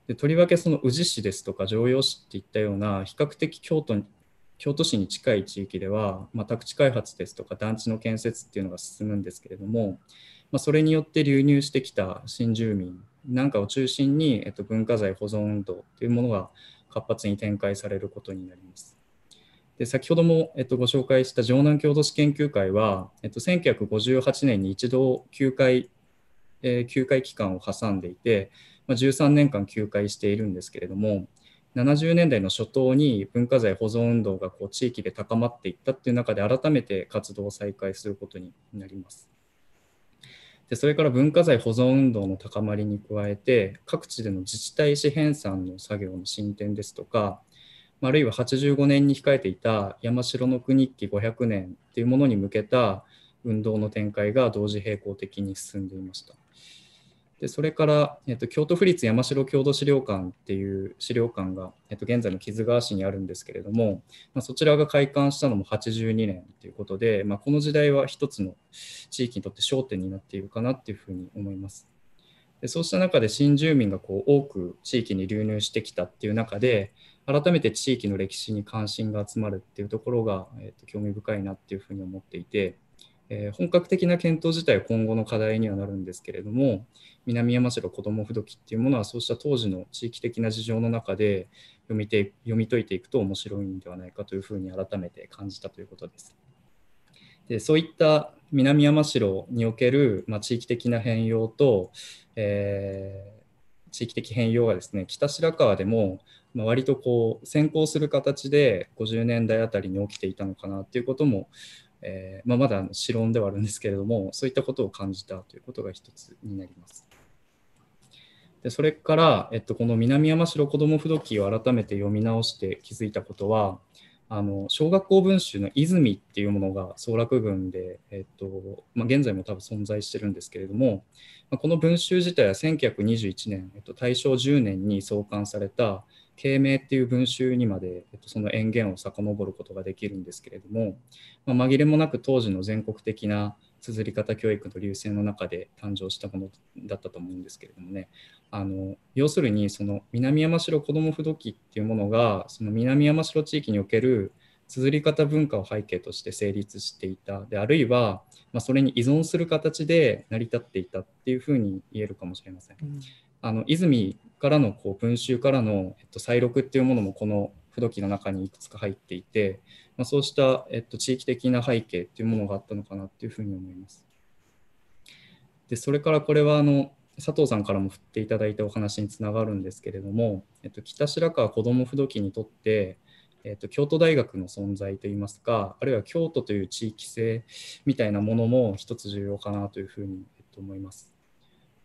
でとりわけその宇治市ですとか常用市といったような比較的京都京都市に近い地域では、まあ、宅地開発ですとか団地の建設っていうのが進むんですけれども、まあ、それによって流入してきた新住民なんかを中心に、えっと、文化財保存運動というものが活発に展開されることになります。で先ほども、えっと、ご紹介した城南郷土史研究会は、えっと、1958年に一度休会、えー、休会期間を挟んでいて、まあ、13年間休会しているんですけれども70年代の初頭に文化財保存運動がこう地域で高まっていったっていう中で改めて活動を再開することになります。でそれから文化財保存運動の高まりに加えて各地での自治体紙編纂の作業の進展ですとかあるいは85年に控えていた山城の国記500年というものに向けた運動の展開が同時並行的に進んでいました。でそれから、えっと、京都府立山城郷土資料館っていう資料館が、えっと、現在の木津川市にあるんですけれども、まあ、そちらが開館したのも82年ということで、まあ、この時代は一つの地域にとって焦点になっているかなっていうふうに思います。でそうした中で新住民がこう多く地域に流入してきたっていう中で、改めて地域の歴史に関心が集まるっていうところが、えー、と興味深いなっていうふうに思っていて、えー、本格的な検討自体は今後の課題にはなるんですけれども南山城子ども不時っていうものはそうした当時の地域的な事情の中で読みて読み解いていくと面白いんではないかというふうに改めて感じたということです。でそういった南山城における、まあ、地域的な変容と、えー、地域的変容がですね北白川でもまあ、割とこう先行する形で50年代あたりに起きていたのかなっていうことも、えーまあ、まだ素論ではあるんですけれどもそういったことを感じたということが一つになります。でそれから、えっと、この南山城子ども不土記を改めて読み直して気づいたことはあの小学校文集の「泉」っていうものが総楽群で、えっとまあ、現在も多分存在してるんですけれども、まあ、この文集自体は1921年、えっと、大正10年に創刊された経名っていう文集にまで、えっと、その塩原を遡ることができるんですけれども、まあ、紛れもなく当時の全国的な綴り方教育の流星の中で誕生したものだったと思うんですけれどもねあの要するにその南山城子ども不土記っていうものがその南山城地域における綴り方文化を背景として成立していたであるいは、まあ、それに依存する形で成り立っていたっていうふうに言えるかもしれません。うん、あの泉からのこう文集からの、えっと、再録っていうものもこの不土記の中にいくつか入っていて、まあ、そうした、えっと、地域的な背景っていうものがあったのかなっていうふうに思います。でそれからこれはあの佐藤さんからも振っていただいたお話につながるんですけれども、えっと、北白川子ども不土記にとって、えっと、京都大学の存在といいますかあるいは京都という地域性みたいなものも一つ重要かなというふうに、えっと、思います。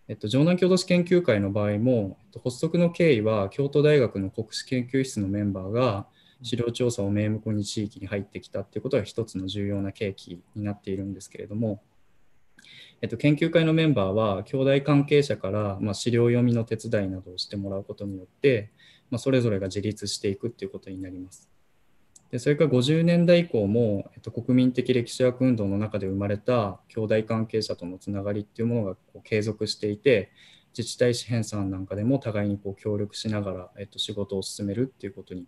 えっと、城南郷土史研究会の場合も、えっと、発足の経緯は京都大学の国史研究室のメンバーが資料調査を名目に地域に入ってきたっていうことが一つの重要な契機になっているんですけれども、えっと、研究会のメンバーは兄弟関係者から、まあ、資料読みの手伝いなどをしてもらうことによって、まあ、それぞれが自立していくっていうことになります。でそれから50年代以降も、えっと、国民的歴史学運動の中で生まれた兄弟関係者とのつながりっていうものがこう継続していて自治体支援さんなんかでも互いにこう協力しながら、えっと、仕事を進めるっていうことに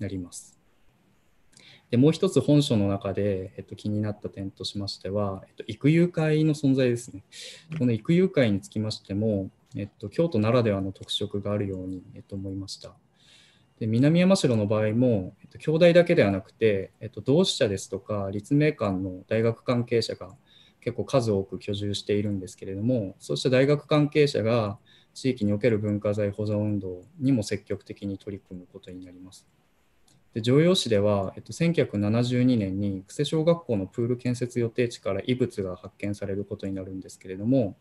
なります。でもう一つ本書の中で、えっと、気になった点としましては、えっと、育友会の存在ですね。この育友会につきましても、えっと、京都ならではの特色があるように、えっと、思いました。で南山城の場合も、えっと、兄弟だけではなくて、えっと、同志社ですとか立命館の大学関係者が結構数多く居住しているんですけれどもそうした大学関係者が地域における文化財保存運動にも積極的に取り組むことになります。で常陽市では、えっと、1972年に久世小学校のプール建設予定地から異物が発見されることになるんですけれども、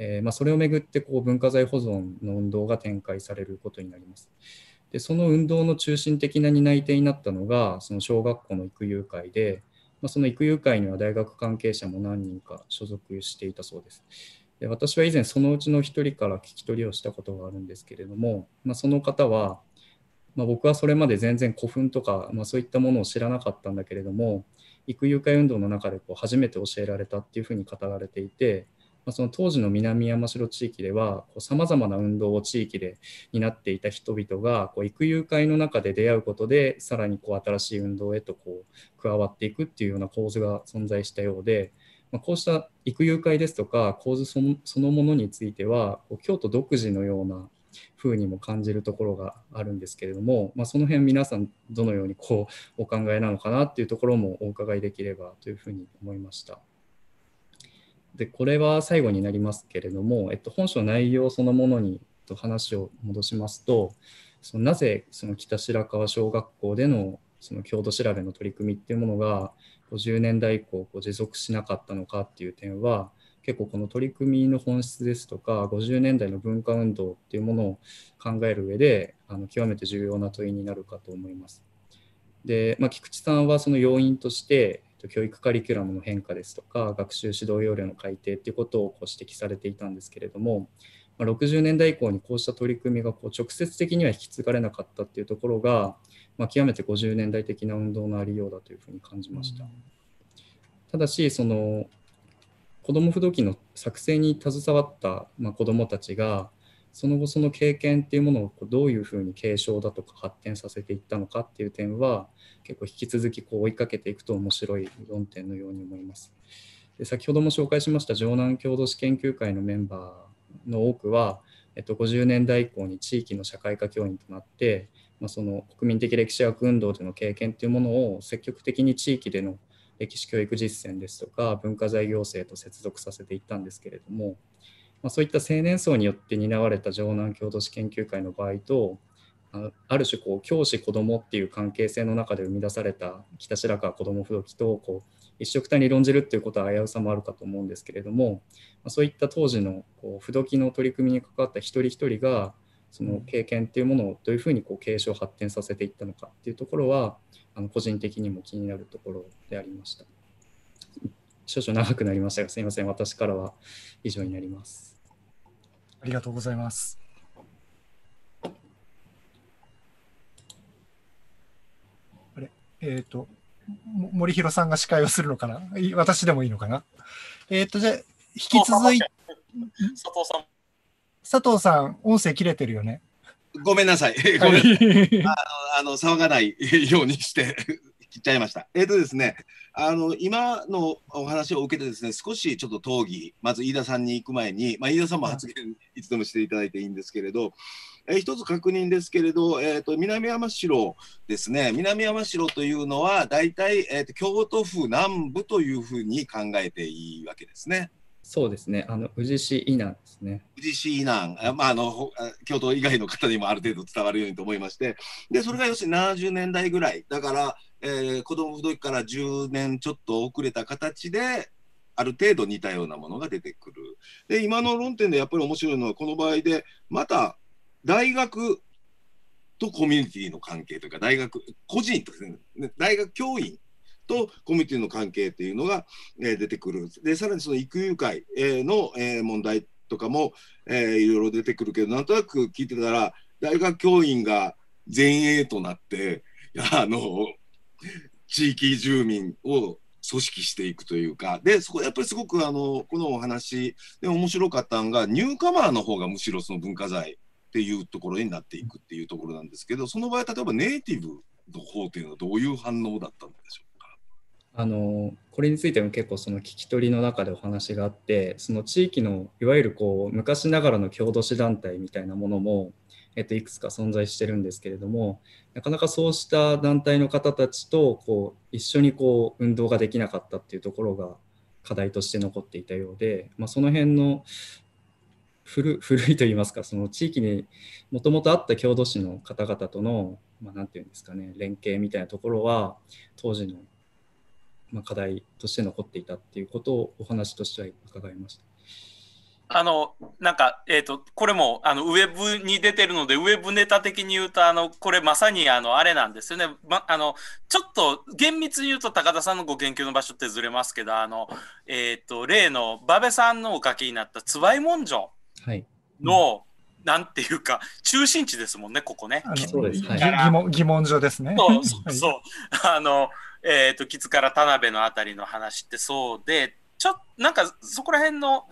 えー、まあ、それをめぐってこう文化財保存の運動が展開されることになります。でその運動の中心的な担い手になったのがその小学校の育友会で、まあ、その育友会には大学関係者も何人か所属していたそうです。で私は以前そのうちの1人から聞き取りをしたことがあるんですけれども、まあ、その方は、まあ、僕はそれまで全然古墳とか、まあ、そういったものを知らなかったんだけれども育友会運動の中でこう初めて教えられたっていうふうに語られていて、まあ、その当時の南山城地域ではさまざまな運動を地域で担っていた人々がこう育友会の中で出会うことでさらにこう新しい運動へとこう加わっていくっていうような構図が存在したようで、まあ、こうした育友会ですとか構図そのものについてはこう京都独自のような風にも感じるところがあるんですけれども、まあ、その辺皆さんどのようにこうお考えなのかなっていうところもお伺いできればというふうに思いました。でこれは最後になりますけれども、えっと、本書内容そのものにと話を戻しますとそのなぜその北白川小学校でのその郷土調べの取り組みっていうものが50年代以降こう持続しなかったのかっていう点は結構この取り組みの本質ですとか50年代の文化運動っていうものを考える上であの極めて重要な問いになるかと思います。で、まあ、菊池さんはその要因としてと、教育カリキュラムの変化ですとか学習指導要領の改定ということをこう指摘されていたんですけれども、まあ、60年代以降にこうした取り組みがこう直接的には引き継がれなかったっていうところが、まあ、極めて50年代的な運動のありようだというふうに感じました。ただしその子ども不動機の作成に携わった、まあ、子どもたちがその後その経験っていうものをどういうふうに継承だとか発展させていったのかっていう点は結構引き続きこう追いかけていくと面白い論点のように思います。で先ほども紹介しました城南郷土史研究会のメンバーの多くは、えっと、50年代以降に地域の社会科教員となって、まあ、その国民的歴史学運動での経験っていうものを積極的に地域での歴史教育実践ですとか文化財行政と接続させていったんですけれども、まあ、そういった青年層によって担われた城南郷土史研究会の場合とある種こう教師子どもっていう関係性の中で生み出された北白川子ども不動機とこう一色体に論じるっていうことは危うさもあるかと思うんですけれどもそういった当時のこう不動機の取り組みに関わった一人一人がその経験っていうものをどういうふうにこう継承発展させていったのかっていうところはあの個人的にも気になるところでありました。少々長くなりましたがすいません私からは以上になります。りがとうございます。あれ、えっ、ー、と、森弘さんが司会をするのかな私でもいいのかなえっ、ー、と、じゃ引き続いて。佐藤さん。佐藤さん、音声切れてるよね。ごめんなさい。ごめんなさい。あ あの騒がないようにしてっちゃいました。えっ、ー、とですね、あの、今のお話を受けてですね、少しちょっと討議、まず飯田さんに行く前に、まあ、飯田さんも発言、いつでもしていただいていいんですけれど、えー、一つ確認ですけれど、えーと、南山城ですね、南山城というのは、大体、えーと、と京都府南部というふうに考えていいわけですね。そうですね、あの宇治市以南ですね。宇治市以南、まああの、京都以外の方にもある程度伝わるようにと思いまして、でそれが要するに70年代ぐらい、だから、えー、子供の時から10年ちょっと遅れた形で、ある程度似たようなものが出てくる。で、今の論点でやっぱり面白いのは、この場合で、また大学とコミュニティの関係というか、大学、個人とですね、大学教員とコミュニティの関係っていうのが、えー、出てくる。で、さらにその育友会、えー、の、えー、問題とかも、えー、いろいろ出てくるけど、なんとなく聞いてたら、大学教員が前衛となって、あの、地域住民を組織していくというか、で、そこやっぱりすごくあの、このお話で面白かったのが、ニューカマーの方がむしろその文化財っていうところになっていくっていうところなんですけど、その場合、例えばネイティブの方っていうのはどういう反応だったんでしょうあのこれについても結構その聞き取りの中でお話があってその地域のいわゆるこう昔ながらの郷土史団体みたいなものも、えっと、いくつか存在してるんですけれどもなかなかそうした団体の方たちとこう一緒にこう運動ができなかったっていうところが課題として残っていたようで、まあ、その辺の古 古いといいますかその地域にもともとあった郷土史の方々との何、まあ、て言うんですかね連携みたいなところは当時のまあ、課題として残っていたっていうことをお話としては伺いました。あのなんか、えーと、これもあのウェブに出てるのでウェブネタ的に言うとあのこれまさにあのあれなんですよね、ま、あのちょっと厳密に言うと高田さんのご研究の場所ってずれますけどあの、えーと、例の馬部さんのお書きになったつばい文書の、はい、うんなんていうか、中心地ですもんね、ここね。あそうです、は疑問、疑問所ですね。そう、そう、そうあの、えっ、ー、と、キツから田辺のあたりの話ってそうで、ちょっなんかそこら辺の、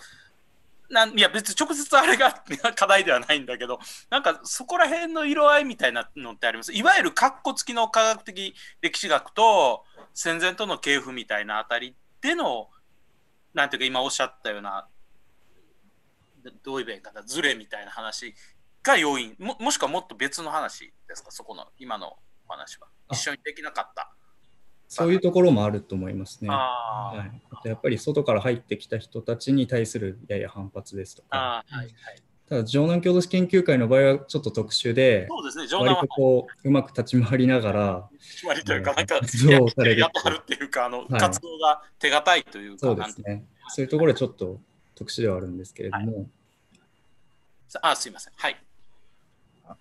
なんいや別に直接あれが課題ではないんだけどなんかそこら辺の色合いみたいなのってありますいわゆる括弧付きの科学的歴史学と戦前との系譜みたいなあたりでのなんていうか今おっしゃったようなどういう言いなずれみたいな話が要因ももしくはもっと別の話ですかそこの今のお話は一緒にできなかったそういうところもあると思いますね。はい、あとやっぱり外から入ってきた人たちに対するやや反発ですとか。はいはい、ただ城南郷土史研究会の場合はちょっと特殊で、そうですね、城南割とこううまく立ち回りながら、立ち回りというか、なんか、どうされるやってるっていうか、あの、活動が手堅いというか、そうですね、そういうところはちょっと特殊ではあるんですけれども。あ、すいません、はい。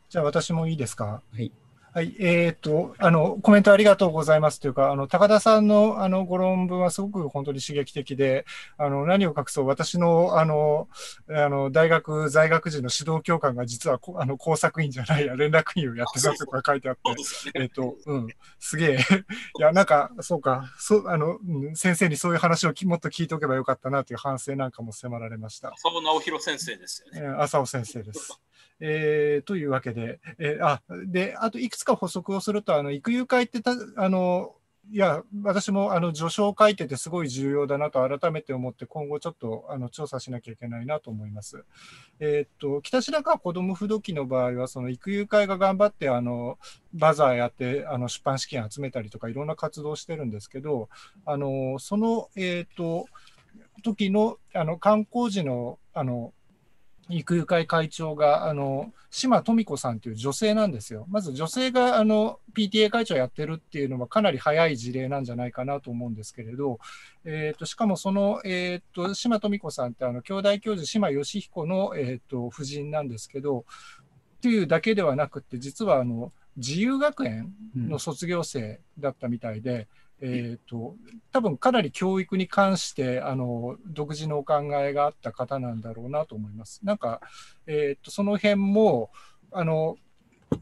じゃあ、私もいいですか。はい。はい、えー、っと、あの、コメントありがとうございますというか、あの、高田さんの、あの、ご論文はすごく本当に刺激的で、あの、何を隠そう、私の、あの、あの、大学在学時の指導教官が実は、あの、工作員じゃないや、連絡員をやってたとか書いてあって、えっと、うん、すげえ。いや、なんか、そうか、そう、あの、先生にそういう話をもっと聞いておけばよかったなという反省なんかも迫られました。浅尾直弘先生ですよね。浅尾先生です。えー、というわけで、えー、あであといくつか補足をすると、あの育友会ってたあのいや、私もあの序章を書いてて、すごい重要だなと改めて思って、今後ちょっとあの調査しなきゃいけないなと思います。えー、っと、北白川子ども不動機の場合は、その育友会が頑張ってあのバザーやってあの出版資金集めたりとか、いろんな活動してるんですけど、あのその、えー、っと時のあの観光時のあの育友会会長が、あの、島富子さんという女性なんですよ。まず女性が、あの、PTA 会長やってるっていうのはかなり早い事例なんじゃないかなと思うんですけれど、えっ、ー、と、しかもその、えっ、ー、と、島富子さんって、あの、兄弟教授島義彦の、えっ、ー、と、夫人なんですけど、っていうだけではなくて、実は、あの、自由学園の卒業生だったみたいで、えーと、多分かなり教育に関してあの独自のお考えがあった方なんだろうなと思います。なんか、えーとその辺もあの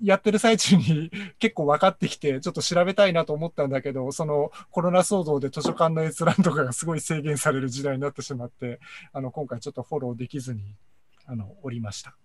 やってる最中に 結構分かってきて、ちょっと調べたいなと思ったんだけど、そのコロナ騒動で図書館の閲覧とかがすごい制限される時代になってしまって、あの今回ちょっとフォローできずにあのおりました。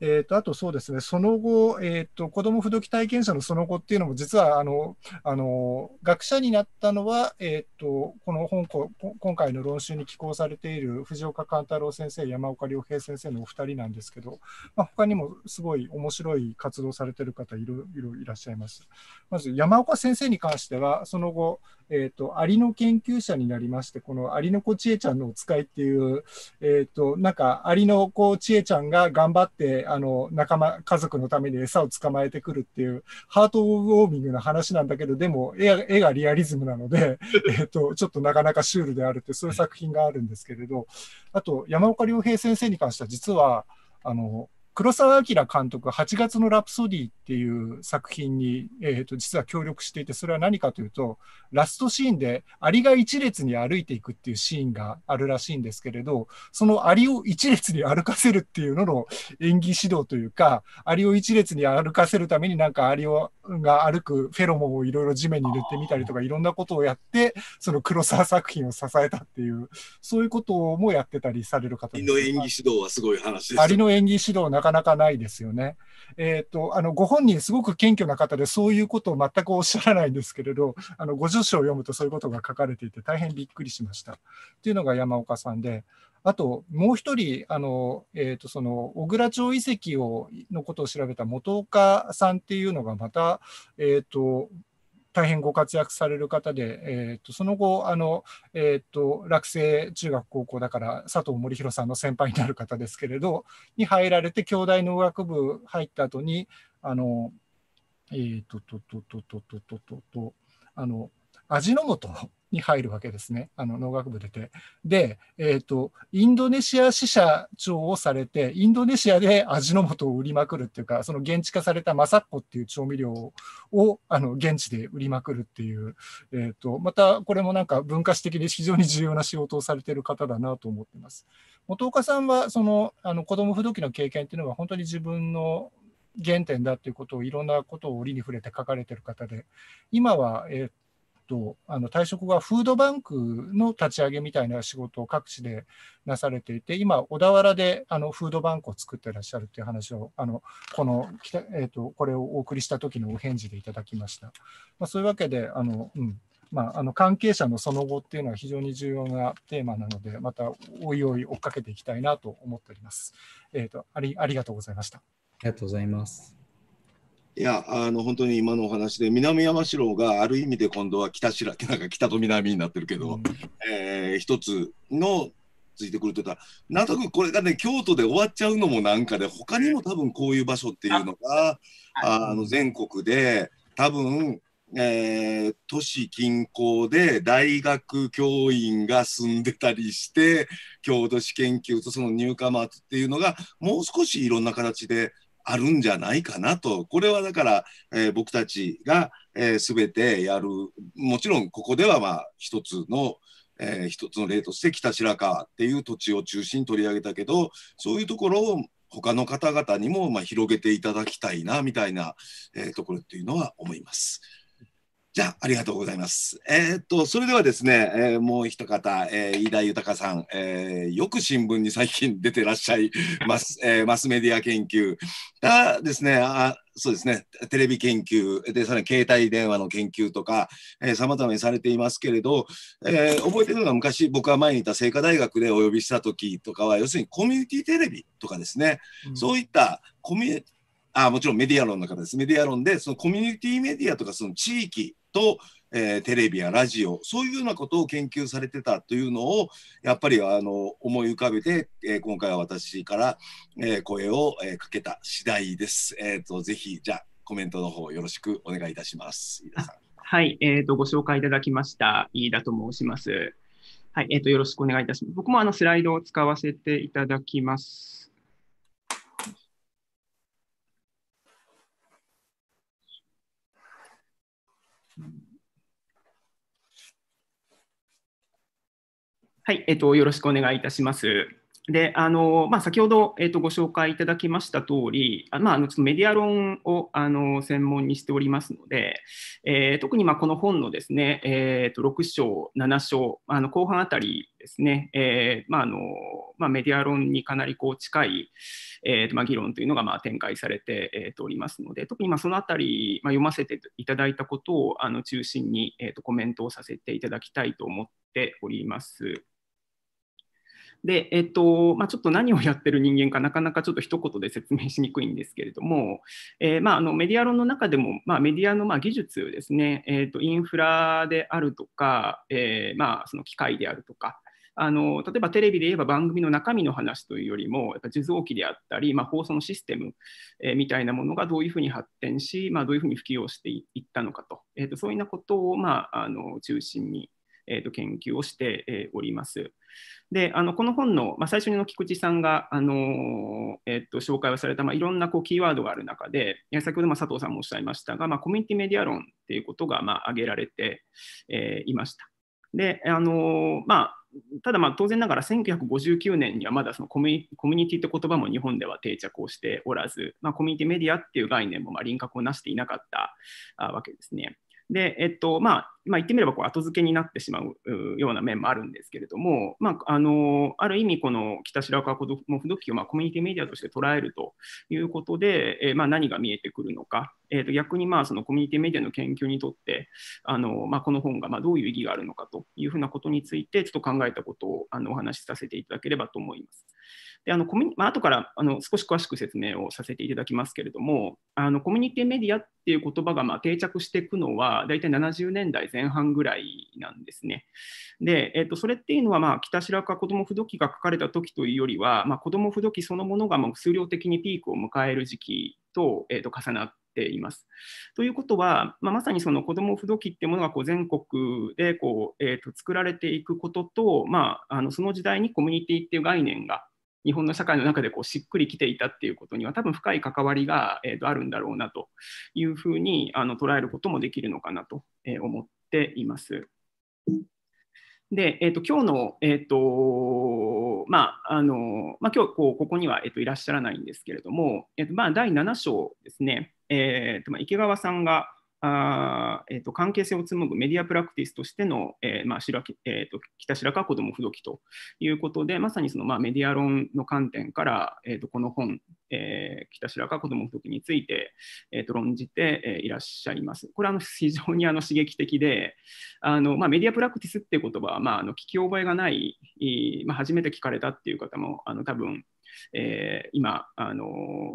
えーと、あとそうですね、その後、えーと、子ども不動機体験者のその後っていうのも、実はあのあの学者になったのは、えーと、この本こ、今回の論集に寄稿されている藤岡勘太郎先生、山岡良平先生のお二人なんですけど、まあ、他にもすごい面白い活動されてる方いろいろいらっしゃいます。まず山岡先生に関しては、その後、えっ、ー、と、アリの研究者になりまして、このアリの子ちえちゃんのお使いっていう、えっ、ー、と、なんか、アリの子ちえちゃんが頑張って、あの、仲間、家族のために餌を捕まえてくるっていう、ハートウォーミングな話なんだけど、でも絵、絵がリアリズムなので、えっ、と、ちょっとなかなかシュールであるって、そういう作品があるんですけれど、あと、山岡良平先生に関しては、実は、あの、黒澤明監督、8月のラプソディっていう作品に、えー、と実は協力していて、それは何かというと、ラストシーンでアリが一列に歩いていくっていうシーンがあるらしいんですけれど、そのアリを一列に歩かせるっていうのの演技指導というか、アリを一列に歩かせるためになんかアリをが歩くフェロモンをいろいろ地面に塗ってみたりとか、いろんなことをやって、その黒沢作品を支えたっていう、そういうこともやってたりされる方です。アリの演技指導はすごい話です。アリの演技指導なかなかないですよね。えっ、ー、と、あの、ご本人すごく謙虚な方で、そういうことを全くおっしゃらないんですけれど、あの、ご助書を読むとそういうことが書かれていて、大変びっくりしました。っていうのが山岡さんで、あと、もう一人、あの、えっ、ー、と、その、小倉町遺跡を、のことを調べた元岡さんっていうのが、また、えっ、ー、と、大変ご活躍される方で、えーと、その後あの、えーと、と落成中学高校だから佐藤森弘さんの先輩になる方ですけれどに入られて京大農学部入った後にあのえっ、ー、とととととととととあの味の素に入るわけですね。あの農学部出て。で、えっ、ー、と、インドネシア支社長をされて、インドネシアで味の素を売りまくるっていうか、その現地化されたマサッコっていう調味料を、あの、現地で売りまくるっていう、えっ、ー、と、またこれもなんか文化史的に非常に重要な仕事をされてる方だなと思ってます。元岡さんは、その、あの、子供不動機の経験っていうのは本当に自分の原点だっていうことをいろんなことを折に触れて書かれてる方で今は、えー、っとあの退職後はフードバンクの立ち上げみたいな仕事を各地でなされていて、今、小田原であのフードバンクを作ってらっしゃるという話を、あのこの、えーと、これをお送りした時のお返事でいただきました。まあ、そういうわけで、あのうんまあ、あの関係者のその後っていうのは非常に重要なテーマなので、またおいおい追っかけていきたいなと思っております。えーと、とありありがとうございました。ありがとうございます。いや、あの、本当に今のお話で、南山城がある意味で今度は北白木、なんか北と南になってるけど、うん、えー、一つのついてくるっ言ったらなんとなくこれがね、京都で終わっちゃうのもなんかで、他にも多分こういう場所っていうのが、あの全国で多分、えー、都市近郊で大学教員が住んでたりして、郷土史研究とその入荷松っていうのが、もう少しいろんな形で、あるんじゃないかなと、これはだから、えー、僕たちがえー、てやる、もちろんここではまあ一つの、えー、一つの例として北白川っていう土地を中心に取り上げたけど、そういうところを他の方々にもまあ広げていただきたいなみたいな、えー、ところっていうのは思います。じゃあ、ありがとうございます。えー、っと、それではですね、えー、もう一方、えー、飯田豊さん、えよく新聞に最近出てらっしゃいます、えマスメディア研究。がですね、あそうですね、テレビ研究、で、さらに携帯電話の研究とか、さまざまにされていますけれど、え覚えてるのが昔、僕は前にいた清華大学でお呼びした時とかは、要するにコミュニティテレビとかですね、うん、そういったコミュニあもちろんメディア論の方です。メディア論で、そのコミュニティメディアとか、その地域と、えー、テレビやラジオ、そういうようなことを研究されてたというのを、やっぱりあの思い浮かべて、えー、今回は私から、えー、声を、えかけた次第です。えっ、と、ぜひ、じゃコメントの方よろしくお願いいたします。はい、えっ、と、ご紹介いただきました。飯田と申します。はい、えっ、と、よろしくお願いいたします。僕もあのスライドを使わせていただきます。はい、えっと、よろしくお願いいたします。であのまあ、先ほど、えー、とご紹介いただきました通り、あまあ、あのちょっとメディア論をあの専門にしておりますので、えー、特にまあこの本のですね、えー、と6章、7章、あの後半あたりですね、えー、まああのまあ、メディア論にかなりこう近い、えーとまあ、議論というのがまあ展開されて、えー、とおりますので、特にまあそのあたり、まあ、読ませていただいたことをあの中心に、えー、とコメントをさせていただきたいと思っております。で、えっとまあ、ちょっと何をやってる人間かなかなかちょっと一言で説明しにくいんですけれども、えー、まあ、あのメディア論の中でも、まあ、メディアのま技術ですね、えーと、インフラであるとか、えー、まあ、その機械であるとかあの例えばテレビで言えば番組の中身の話というよりもやっぱ受像機であったり、まあ、放送のシステム、えー、みたいなものがどういうふうに発展し、まあ、どういうふうに普及をしていったのかと,、えーとそういうようなことを、まあ、あの中心にえー、と研究をしております。であのこの本の、まあ、最初の菊池さんが、あのえー、と紹介をされた、まあ、いろんなこうキーワードがある中で先ほど佐藤さんもおっしゃいましたが、まあ、コミュニティメディア論っていうことが、まあ、挙げられて、えいました。であのまあただまあ当然ながら1959年にはまだそのコミュニティって言葉も日本では定着をしておらず、まあ、コミュニティメディアっていう概念もま輪郭をなしていなかったわけですね。で、えっとまあ、まあ、言ってみればこう後付けになってしまうような面もあるんですけれども、まあ、あのある意味、この北白川子ども不動機をまあコミュニティメディアとして捉えるということで、えー、まあ、何が見えてくるのか、えー、と逆にまあそのコミュニティメディアの研究にとってあの、まあ、この本がまどういう意義があるのかというふうなことについてちょっと考えたことをあのお話しさせていただければと思います。であのコミュニまあ後からあの少し詳しく説明をさせていただきますけれどもあのコミュニティメディアっていう言葉がまあ定着していくのは大体70年代前半ぐらいなんですね。で、えー、とそれっていうのは、まあ、北白川子ども不時期が書かれた時というよりは、まあ、子ども不時期そのものがもう数量的にピークを迎える時期と,、えー、と重なって。いますということは、まあ、まさにその子ども不動期っていうものがこう全国でこう、えー、と作られていくことと、まあ、あのその時代にコミュニティっていう概念が日本の社会の中でこうしっくりきていたっていうことには多分深い関わりが、えー、とあるんだろうなというふうにあの捉えることもできるのかなとえ思っています。で、えーと、今日の、えーとまああのまあ、今日こうここには、えーと、といらっしゃらないんですけれども、えーとまあ、第7章ですね、えーとまあ、池川さんが、あえーと、関係性を紡ぐメディアプラクティスとしての、えーまあ白えーと、北白川子ども不時ということでまさにその、まあ、メディア論の観点から、えーと、この本、えー、北白川子ども不時について、えー、と論じて、えー、いらっしゃいます。これは 非常にあの刺激的であの、まあ、メディアプラクティスって言葉は、まあ、あの聞き覚えがない、まあ、初めて聞かれたっていう方もあの多分えー、今あの、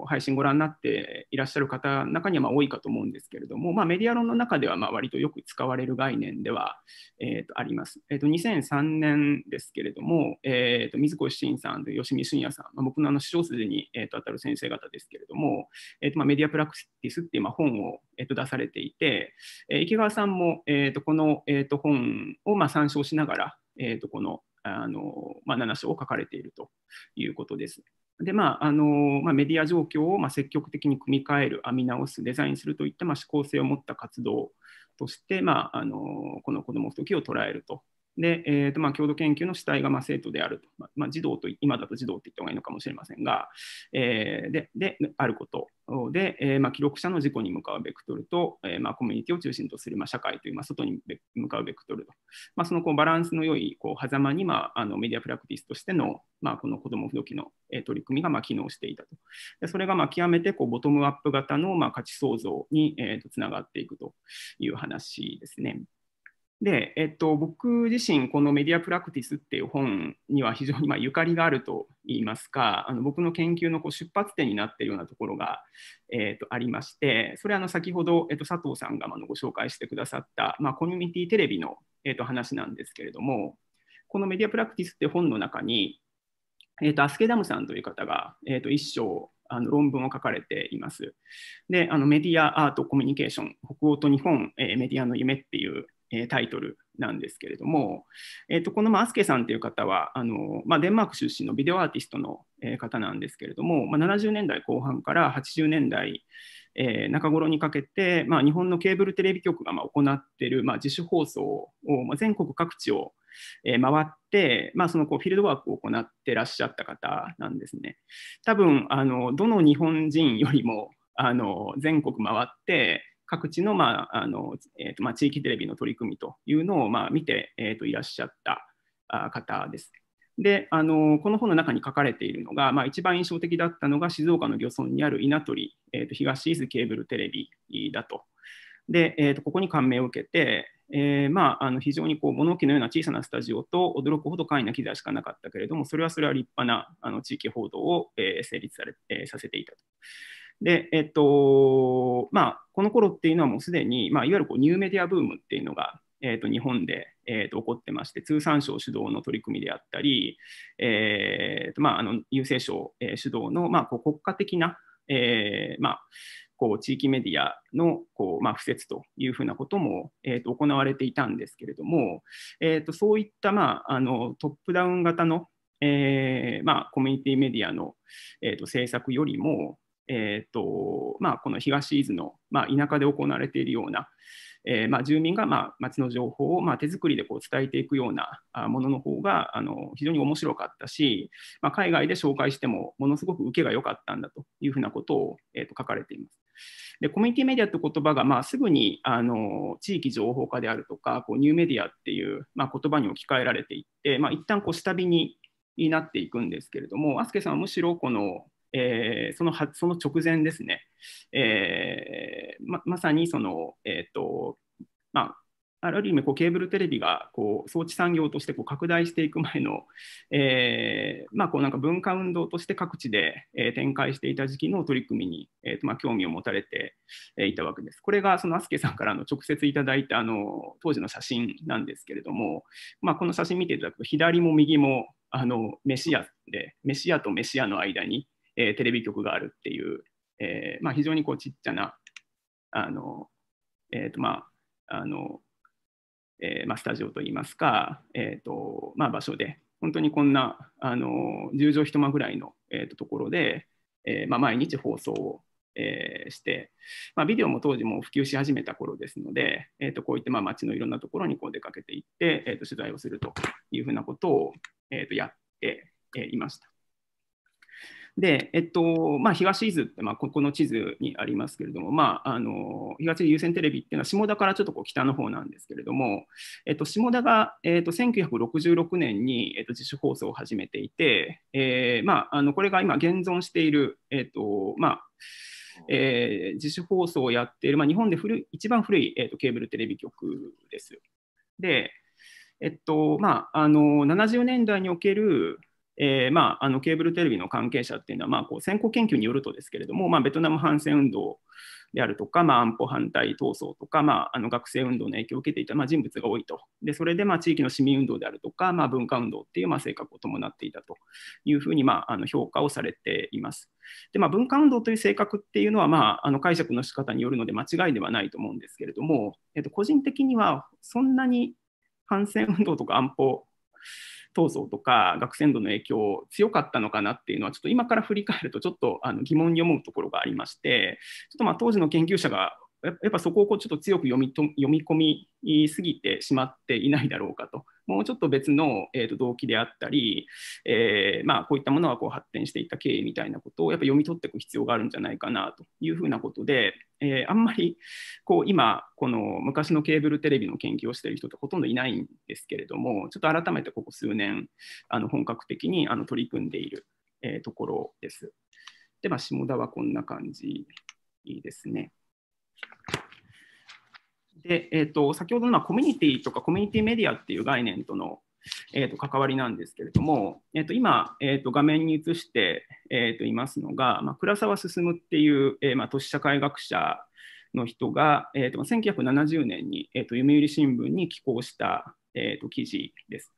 配信ご覧になっていらっしゃる方の中にはま多いかと思うんですけれども、まあ、メディア論の中ではま割とよく使われる概念では、えー、とあります。えー、と2003年ですけれども、えー、と水越伸さんと吉見俊也さん、まあ、僕のあの師匠筋に、えー、と当たる先生方ですけれども、えー、とまメディアプラクティスっていうま本を、えー、と出されていて、え池川さんも、えー、とこの、えー、と本をま参照しながら、えー、とこのあの、まあ、7章を書かれているということです。でまああのまあ、メディア状況をま積極的に組み替える、編み直す、デザインするといったま指向性を持った活動として、まあ、あのこの子どもの時を捉えるとで、えーとまあ、共同研究の主体がまあ生徒であると、まあ、児童と今だと児童って言った方がいいのかもしれませんが、えー、でであることで、えーまあ、記録者の事故に向かうベクトルと、えーまあ、コミュニティを中心とする、まあ、社会という、まあ、外に向かうベクトルと、まあ、そのこうバランスの良いこう狭間に、まあ、あのメディアプラクティスとしての、まあ、この子ども不動機の、え取り組みが、まあ、機能していたと。でそれが、まあ、極めてこうボトムアップ型の、まあ、価値創造に、えー、とつながっていくという話ですね。で、えっと、僕自身、このメディアプラクティスっていう本には非常にまゆかりがあると言いますか、あの僕の研究のこう出発点になっているようなところが、えっと、ありまして、それはあの先ほど、えっと、佐藤さんがあのご紹介してくださった、まあ、コミュニティテレビの、えっと、話なんですけれども、このメディアプラクティスって本の中に、えっと、アスケダムさんという方が、えっと、一章あの論文を書かれています。で、あのメディア、アート、コミュニケーション、北欧と日本、えー、メディアの夢っていう、えタイトルなんですけれども、えー、とこのまあアスケさんという方はあの、まあ、デンマーク出身のビデオアーティストの方なんですけれども、まあ、70年代後半から80年代、えー、中頃にかけて、まあ、日本のケーブルテレビ局がまあ行っている、まあ、自主放送を、まあ、全国各地を、え回って、まあ、そのこうフィールドワークを行ってらっしゃった方なんですね。多分あのどの日本人よりもあの全国回って各地の,、まああのえーとまあ、地域テレビの取り組みというのを、まあ、見て、えー、といらっしゃった方です。であのこの本の中に書かれているのが、まあ、一番印象的だったのが静岡の漁村にある稲取、えー、と東伊豆ケーブルテレビだと。で、えー、とここに感銘を受けて、えー、まあ、あの非常にこう物置のような小さなスタジオと驚くほど簡易な機材しかなかったけれどもそれはそれは立派なあの地域報道を、えー、成立され、えー、させていたと。で、えっと、まあ、この頃っていうのはもうすでに、まあ、いわゆるこうニューメディアブームっていうのが、えっと、日本で、えっと、起こってまして、通産省主導の取り組みであったり、えっと、まあ、あの、郵政省、え主導の、まあ、こう国家的な、えー、まあ、こう地域メディアのこう、まあ、不設というふうなことも、えー、と行われていたんですけれども、えー、とそういった、まあ、あのトップダウン型の、えーまあ、コミュニティメディアの、えー、と政策よりも、えーとまあ、この東伊豆の、まあ、田舎で行われているような、えー、まあ、住民が、まあ、町の情報を、まあ、手作りでこう伝えていくようなものの方があの非常に面白かったし、まあ、海外で紹介してもものすごく受けが良かったんだというふうなことを、えーと、書かれています。でコミュニティメディアって言葉が、まあ、すぐにあの地域情報化であるとかこうニューメディアっていう、まあ、言葉に置き換えられていって、まあ、一旦こう下火になっていくんですけれども、アスケさんはむしろこのえー、そのはその直前ですね、えー、ままさにその、えーとまあ、ある意味こうケーブルテレビがこう装置産業としてこう拡大していく前の、えーまあ、こうなんか文化運動として各地で、えー、展開していた時期の取り組みに、えーとまあ、興味を持たれていたわけです。これがそのアスケさんからの直接いただいたあの当時の写真なんですけれども、まあ、この写真見ていただくと左も右もあのメシアでメシアとメシアの間にえー、テレビ局があるっていう、えーまあ、非常にこうちっちゃなあの、えーとまああのえーまあ、スタジオといいますか、えーとまあ、場所で本当にこんなあの10畳一間ぐらいの、えー、とところで、えーまあ、毎日放送を、えー、して、まあ、ビデオも当時も普及し始めた頃ですので、えー、とこういったまあ街のいろんなところにこう出かけていって、えー、と取材をするというふうなことを、えー、とやっていました。で、えっとまあ、東伊豆って、まあ、ここの地図にありますけれども、まあ、あの東優先テレビっていうのは下田からちょっとこう北の方なんですけれども、えっと、下田が、えっと、1966年に、えっと、自主放送を始めていて、えーまあ、あのこれが今現存している、えっとまあえー、自主放送をやっている、まあ、日本で古い一番古い、えっと、とケーブルテレビ局です。で、えっとまあ、あの70年代における、えーまあ、あのケーブルテレビの関係者っていうのは、まあ、こう先行研究によるとですけれども、まあ、ベトナム反戦運動であるとか、まあ、安保反対闘争とか、まあ、あの学生運動の影響を受けていた、まあ、人物が多いと、でそれで、まあ、地域の市民運動であるとか、まあ、文化運動っていう、まあ、性格を伴っていたというふうに、まあ、あの評価をされています。でまあ、文化運動という性格っていうのは、まあ、あの解釈の仕方によるので間違いではないと思うんですけれども、えっと、個人的にはそんなに反戦運動とか安保闘争とか学生度の影響強かったのかなっていうのはちょっと今から振り返るとちょっとあの疑問に思うところがありましてちょっとまあ当時の研究者がやっぱそこをこうちょっと強く読みと読み込みすぎてしまっていないだろうかと。もうちょっと別の、えー、と動機であったり、えー、まあ、こういったものがこう発展していった経緯みたいなことをやっぱ読み取っていく必要があるんじゃないかなというふうなことで、えー、あんまりこう今この昔のケーブルテレビの研究をしている人ってほとんどいないんですけれどもちょっと改めてここ数年あの本格的にあの取り組んでいる、えー、ところです。でまあ、下田はこんな感じですね。で、えーと、先ほどのコミュニティとかコミュニティメディアっていう概念との、えーと、関わりなんですけれども、えーと、と今、えー、と画面に映して、えー、といますのが、まあ、倉沢進っていう、えー、まあ、都市社会学者の人が、えー、と1970年に、えー、と読売新聞に寄稿した、えー、と記事です。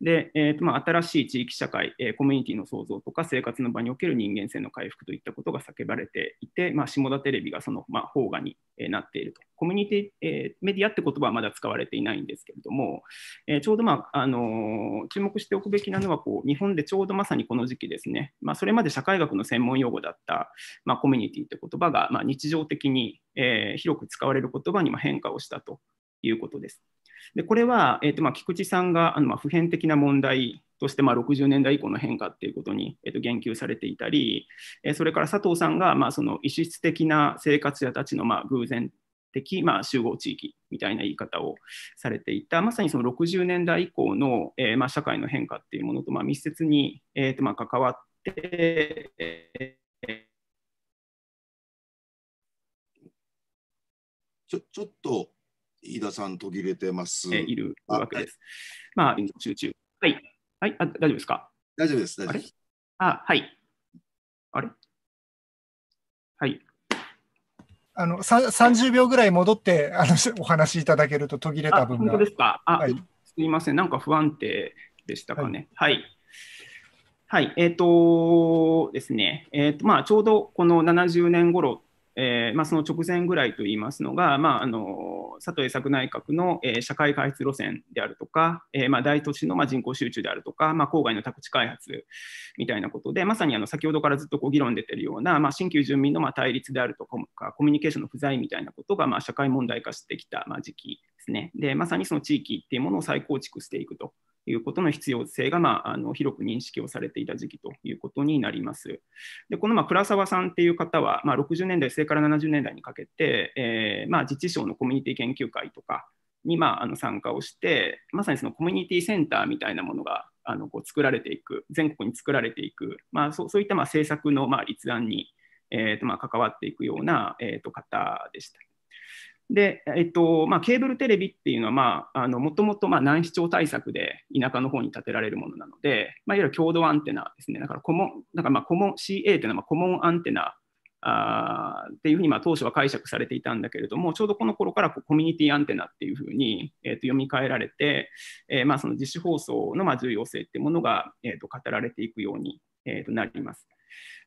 で、えーとまあ、新しい地域社会、えー、コミュニティの創造とか生活の場における人間性の回復といったことが叫ばれていて、まあ、下田テレビがその、まあ、方がになっていると。コミュニティ、えー、メディアって言葉はまだ使われていないんですけれども、えー、ちょうど、まああのー、注目しておくべきなのはこう、日本でちょうどまさにこの時期ですね、まあ、それまで社会学の専門用語だった、まあ、コミュニティって言葉が、まあ、日常的に、えー、広く使われる言葉に変化をしたということです。でこれは、えーとまあ、菊池さんがあの、まあ、普遍的な問題として、まあ、60年代以降の変化っていうことに、えー、と言及されていたり、えそれから佐藤さんが、まあ、その異質的な生活者たちの、まあ、偶然的、まあ、集合地域みたいな言い方をされていたまさにその60年代以降の、えー、まあ、社会の変化っていうものと、まあ、密接に、えーとまあ、関わって、えー、ちょちょっと飯田さん途切れてます。えいるわけです。まあ、集中。はい。はい、あ大丈夫ですか大丈夫です。大丈夫です。あはい。あれはい。あの、30秒ぐらい戻って、あの、お話しいただけると途切れた分が。本当ですか。あ、はい、すみません。なんか不安定でしたかね。はい、はいはい、えっ、ー、とですね、えっ、ー、とまあ、ちょうどこの70年頃えーまあ、その直前ぐらいといいますのが、まあ、あの佐藤栄作内閣の、えー、社会開発路線であるとか、えーまあ、大都市の、まあ、人口集中であるとか、まあ、郊外の宅地開発みたいなことでまさにあの先ほどからずっとこう議論出てるような、まあ、新旧住民の、まあ、対立であるとかコミュニケーションの不在みたいなことが、まあ、社会問題化してきた、まあ、時期ですねでまさにその地域っていうものを再構築していくということの必要性が、まあ、あの広く認識をされていた時期ということになります。でこのまあ倉沢さんっていう方は、まあ、60年代末から70年代にかけて、えー、まあ、自治省のコミュニティ研究会とかに、まあ、あの参加をしてまさにそのコミュニティセンターみたいなものがあのこう作られていく全国に作られていく、まあ、そうそういったまあ政策のまあ立案に、えーとまあ、関わっていくような、えー、と方でした。で、えっとまあ、ケーブルテレビっていうのは、まあ、あのもともとまあ難視聴対策で田舎の方に建てられるものなので、まあ、いわゆる共同アンテナですね、だからコモンだからまあコモン CA っていうのはまあコモンアンテナあっていうふうにまあ当初は解釈されていたんだけれども、ちょうどこの頃からこうコミュニティアンテナっていうふうに、えー、と読み替えられて、えー、まあその自主放送のまあ重要性っていうものが、えと語られていくように、えー、となります。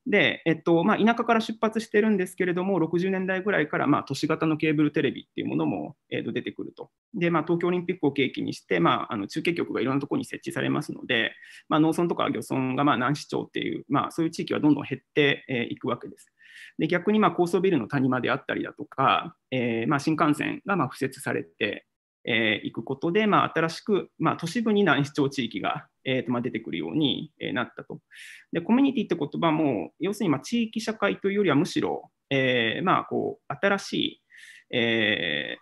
で、えっとまあ、田舎から出発してるんですけれども、60年代ぐらいから、まあ、都市型のケーブルテレビっていうものも、えっと、出てくると。で、まあ、東京オリンピックを契機にして、まあ、あの中継局がいろんなところに設置されますので、まあ、農村とか漁村がまあ南市町っていう、まあ、そういう地域はどんどん減ってい、えー、くわけです。で逆にまあ高層ビルの谷間であったりだとか、えー、まあ新幹線がまあ敷設されて、えー、いくことで、まあ、新しく、まあ、都市部に南市町地域が、えーとまあ、出てくるように、えー、なったとで。コミュニティって言葉も、要するに、まあ、地域社会というよりはむしろ、えーまあ、こう新しい、え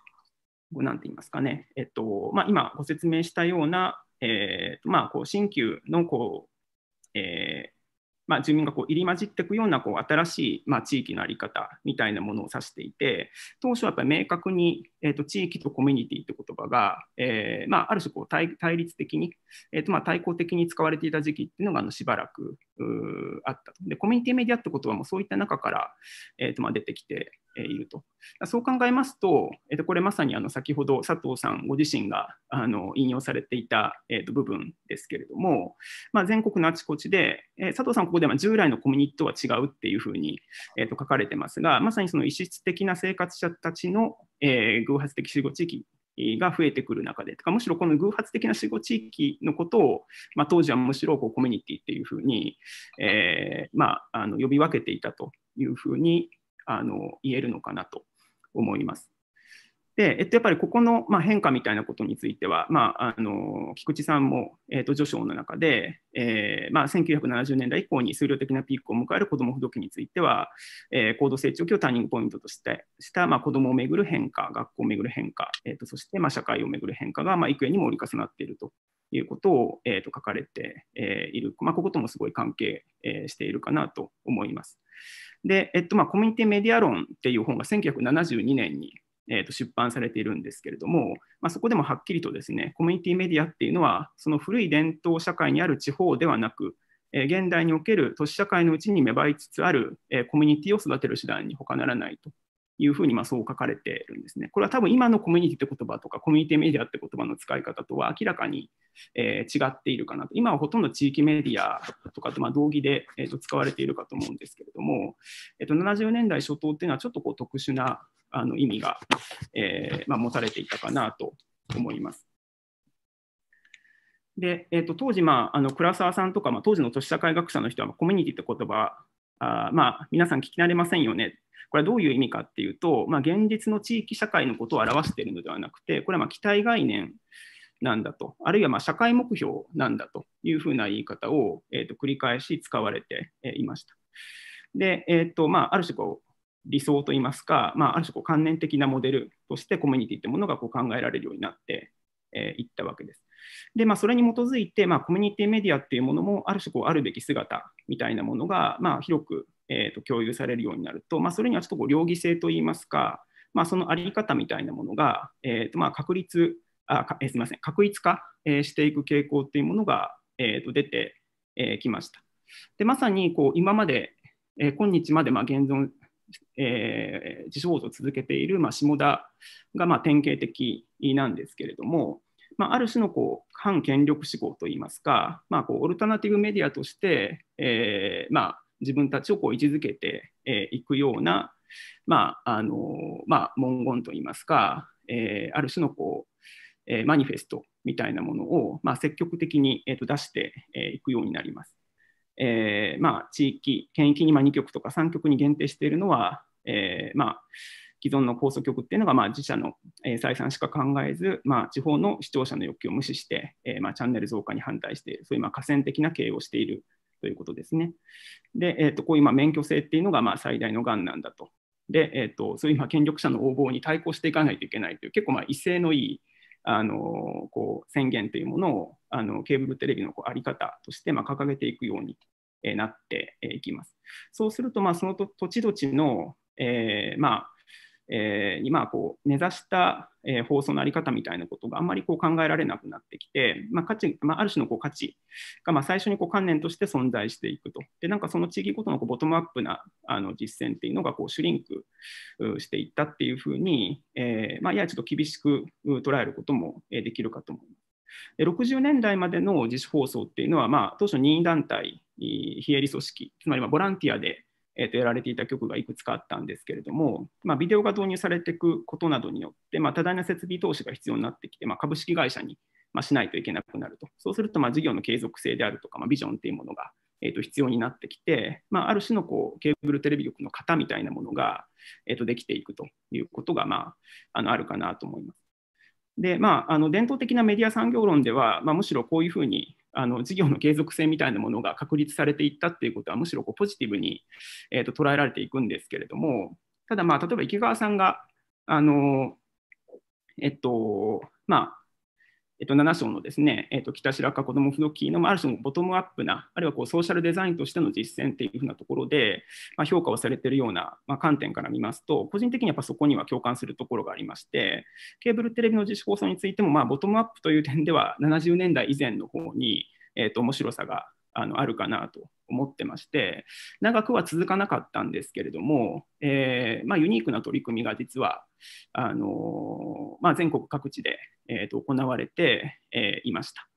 ー、て言いますかね、えっ、ー、とまあ、今ご説明したような、えーとまあ、こう新旧のこう、えーまあ、住民がこう入り混じっていくようなこう新しい、まあ、地域の在り方みたいなものを指していて当初はやっぱり明確に、えと、地域とコミュニティって言葉が、えまあ、ある種こう対対立的に、えとまあ、対抗的に使われていた時期っていうのがあのしばらくあったと。で、コミュニティメディアってこともそういった中から、えーとまあ、出てきていると。そう考えますと、えー、とこれまさにあの先ほど佐藤さんご自身があの引用されていた、えと部分ですけれども、まあ、全国のあちこちで、えー、佐藤さん、ここでは従来のコミュニティとは違うっていうふうに、えと書かれてますが、まさにその異質的な生活者たちの、えー、偶発的集合地域が増えてくる中で、とかむしろこの偶発的な死後地域のことを、まあ、当時はむしろこうコミュニティっていうふうに、えー、まあ、あの呼び分けていたというふうにあの言えるのかなと思います。で、えっと、やっぱりここの、まあ、変化みたいなことについては、まあ、あの菊池さんも、えっと、序章の中で、えーまあ、1970年代以降に数量的なピークを迎える子ども不動機については、えー、高度成長期をターニングポイントとしてした、まあ、子どもをめぐる変化学校をめぐる変化、えーと、そして、まあ、社会をめぐる変化が、まあ、幾重にも折り重なっているということを、えーと、と書かれて、えー、いる、まあ、ここともすごい関係、えー、しているかなと思います。で、えっとまあ、コミュニティメディア論っていう本が1972年にえー、と出版されているんですけれども、まあ、そこでもはっきりとですねコミュニティメディアっていうのはその古い伝統社会にある地方ではなく、えー、現代における都市社会のうちに芽生えつつある、えー、コミュニティを育てる手段に他ならないというふうにまあそう書かれているんですね。これは多分今のコミュニティって言葉とかコミュニティメディアって言葉の使い方とは明らかに、えー、違っているかなと。今はほとんど地域メディアとかとまあ同義で、えー、と使われているかと思うんですけれども、えー、と70年代初頭っていうのはちょっとこう特殊なあの意味が、えー、まあ、持たれていたかなと思います。で、えーと、当時、まあ、あの倉沢さんとか、まあ、当時の都市社会学者の人は、コミュニティって言葉あまあ、皆さん聞き慣れませんよね。これはどういう意味かっていうと、まあ、現実の地域社会のことを表しているのではなくて、これはまあ期待概念なんだと、あるいはまあ社会目標なんだというふうな言い方を、えー、と繰り返し使われていました。で、えーとまあ、ある種こう、理想といいますか、まあ、ある種こう観念的なモデルとしてコミュニティというものがこう考えられるようになっていったわけです。で、まあ、それに基づいて、まあ、コミュニティメディアっていうものもある種こうあるべき姿みたいなものが、まあ、広く、えー、と共有されるようになると、まあ、それにはちょっとこう両義性といいますか、まあ、そのあり方みたいなものが、えーとまあ、確立あか、すみません確立化、えしていく傾向っていうものが、えー、と出てき、えました。でまさにこう今まで、えー、今日までまあ現存えー、自主を続けている、まあ、下田がまあ典型的なんですけれども、まあ、ある種のこう反権力志向といいますか、まあ、こうオルタナティブメディアとして、えーまあ、自分たちをこう位置づけてい、えー、くような、まああのまあ、文言といいますか、えー、ある種のこう、えー、マニフェストみたいなものを、まあ、積極的に、えー、と出してい、えー、くようになります。えー、まあ、地域、県域に2局とか3局に限定しているのは、えー、まあ、既存の控訴局っていうのが、まあ、自社の、採算しか考えず、まあ、地方の視聴者の欲求を無視して、えー、まあ、チャンネル増加に反対している、そういう、まあ、河川的な経営をしているということですね。で、えーと、こういう、まあ、免許制っていうのが、まあ、最大のがんなんだと。で、えーとそういう、まあ、権力者の横暴に対抗していかないといけないという、結構、まあ、威勢のいいあのこう宣言というものをあのケーブルテレビのこうあり方として、まあ掲げていくようになっていきます。そうすると、まあ、その土地土地の、えー、まあ、えー、にまあこう根ざした、えー、放送のあり方みたいなことがあんまりこう考えられなくなってきて、まあ価値まあ、ある種のこう価値がまあ最初にこう観念として存在していくとでなんかその地域ごとのこうボトムアップなあの実践っていうのがこうシュリンクしていったっていうふうに、えーまあ、ややちょっと厳しく捉えることもできるかと思います。で60年代までの自主放送っていうのは、まあ、当初任意団体非営利組織つまりまボランティアでえー、とやられていた局がいくつかあったんですけれども、まあ、ビデオが導入されていくことなどによって、まあ、多大な設備投資が必要になってきて、まあ、株式会社に、まあ、しないといけなくなると、そうするとまあ、事業の継続性であるとか、まあ、ビジョンというものが、えー、と必要になってきて、まあ、る種のこうケーブルテレビ局の型みたいなものが、えー、とできていくということが、まあ、あのあるかなと思います。でまあ、あの伝統的なメディア産業論では、まあ、むしろこういうふうにあの事業の継続性みたいなものが確立されていったっていうことはむしろこうポジティブに、えー、と捉えられていくんですけれどもただまあ例えば池川さんがあのえっとまあえっと、7章のですね、えっと、北白川子ども付録のある種のボトムアップな、あるいはこうソーシャルデザインとしての実践っていうふうなところで、まあ、評価をされているような、まあ、観点から見ますと、個人的にやっぱそこには共感するところがありまして、ケーブルテレビの自主放送についても、まあ、ボトムアップという点では、70年代以前の方に、えっと面白さがあのあるかなと思ってまして長くは続かなかったんですけれども、えー、まあ、ユニークな取り組みが実はあの、まあ、全国各地で、えーと、行われて、えー、いました。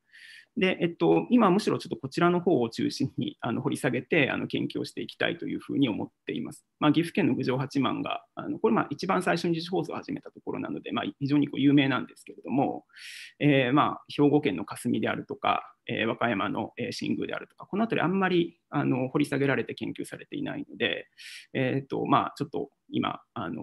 で、えっと、今むしろちょっとこちらの方を中心に あの掘り下げてあの研究をしていきたいというふうに思っています。まあ、岐阜県の郡上八幡があのこれまあ一番最初に自主放送を始めたところなので、まあ、非常にこう有名なんですけれども、えー、まあ兵庫県の霞であるとか、えー、和歌山の新宮であるとかこの辺りあんまりあの掘り下げられて研究されていないので、えーとまあ、ちょっと今あの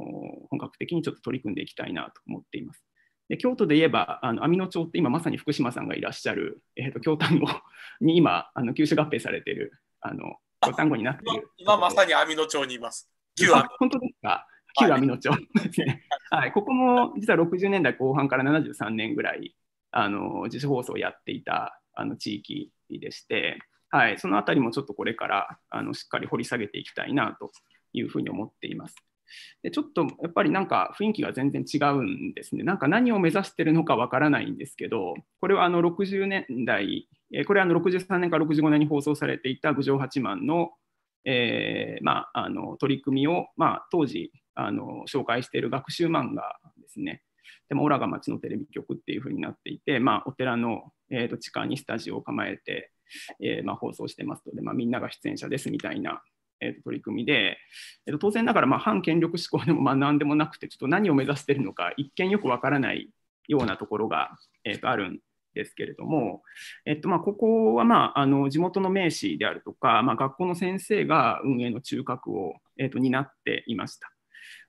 本格的にちょっと取り組んでいきたいなと思っています。で京都で言えばあの網野町って今まさに福島さんがいらっしゃる、えーと、京丹後 に今あの九州合併されているあの京丹後になってる今まさに網野町にいます旧本当ですか旧網野町はい、はい、ここも実は60年代後半から73年ぐらいあの自主放送をやっていたあの地域でして、はい、そのあたりもちょっとこれからあのしっかり掘り下げていきたいなというふうに思っています。でちょっとやっぱりなんか雰囲気が全然違うんですねなんか何を目指してるのかわからないんですけどこれはあの60年代これはあの63年か65年に放送されていた「郡上八幡の」えー、まあ、あの取り組みを、まあ、当時あの紹介している学習漫画ですね。でもオラが町のテレビ局っていうふうになっていて、まあ、お寺の、えーと地下にスタジオを構えて、えー、まあ、放送してますので、まあ、みんなが出演者ですみたいなえー、と取り組みで、えー、と当然ながらまあ反権力志向でもまあ何でもなくてちょっと何を目指しているのか一見よくわからないようなところが、えー、とあるんですけれども、えっと、まここは、まあ、あの地元の名士であるとか、まあ、学校の先生が運営の中核を、えっと、担っていました。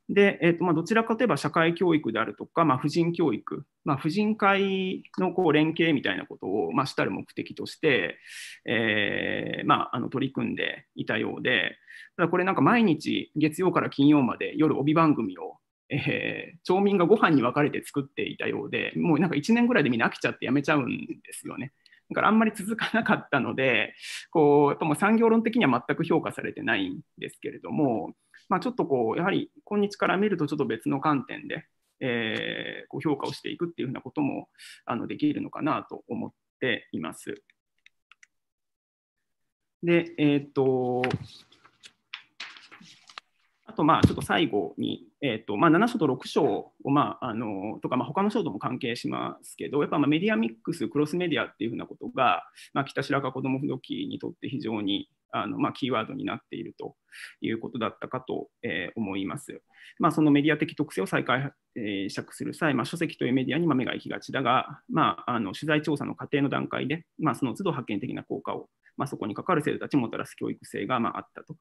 で、えーとまあ、どちらかといえば社会教育であるとか、まあ、婦人教育、まあ、婦人会のこう連携みたいなことを、まあ、主たる目的として、えーまあ、あの取り組んでいたようで、ただこれなんか毎日月曜から金曜まで夜帯番組を、えー、町民がご飯に分かれて作っていたようで、もうなんか1年ぐらいでみんな飽きちゃってやめちゃうんですよね。だからあんまり続かなかったので、こうやっぱもう産業論的には全く評価されてないんですけれども、まあ、ちょっとこうやはり今日から見るとちょっと別の観点で、えー、こう評価をしていくっていうふうなこともあのできるのかなと思っています。で、えっ、と、あと、まあ、ちょっと最後に、えーとまあ、7章と6章を、まあ、あのとか、まあ、他の章とも関係しますけど、やっぱまあメディアミックス、クロスメディアっていうふうなことが、まあ、北白川子ども風土記にとって非常にあのまあ、キーワードになっているということだったかと、えー、思います。まあ、そのメディア的特性を再解釈する際、まあ、書籍というメディアに目が行きがちだが、まあ、あの取材調査の過程の段階で、まあ、その都度発見的な効果を、まあ、そこにかかる生徒たちもたらす教育性が、まあ、あったと。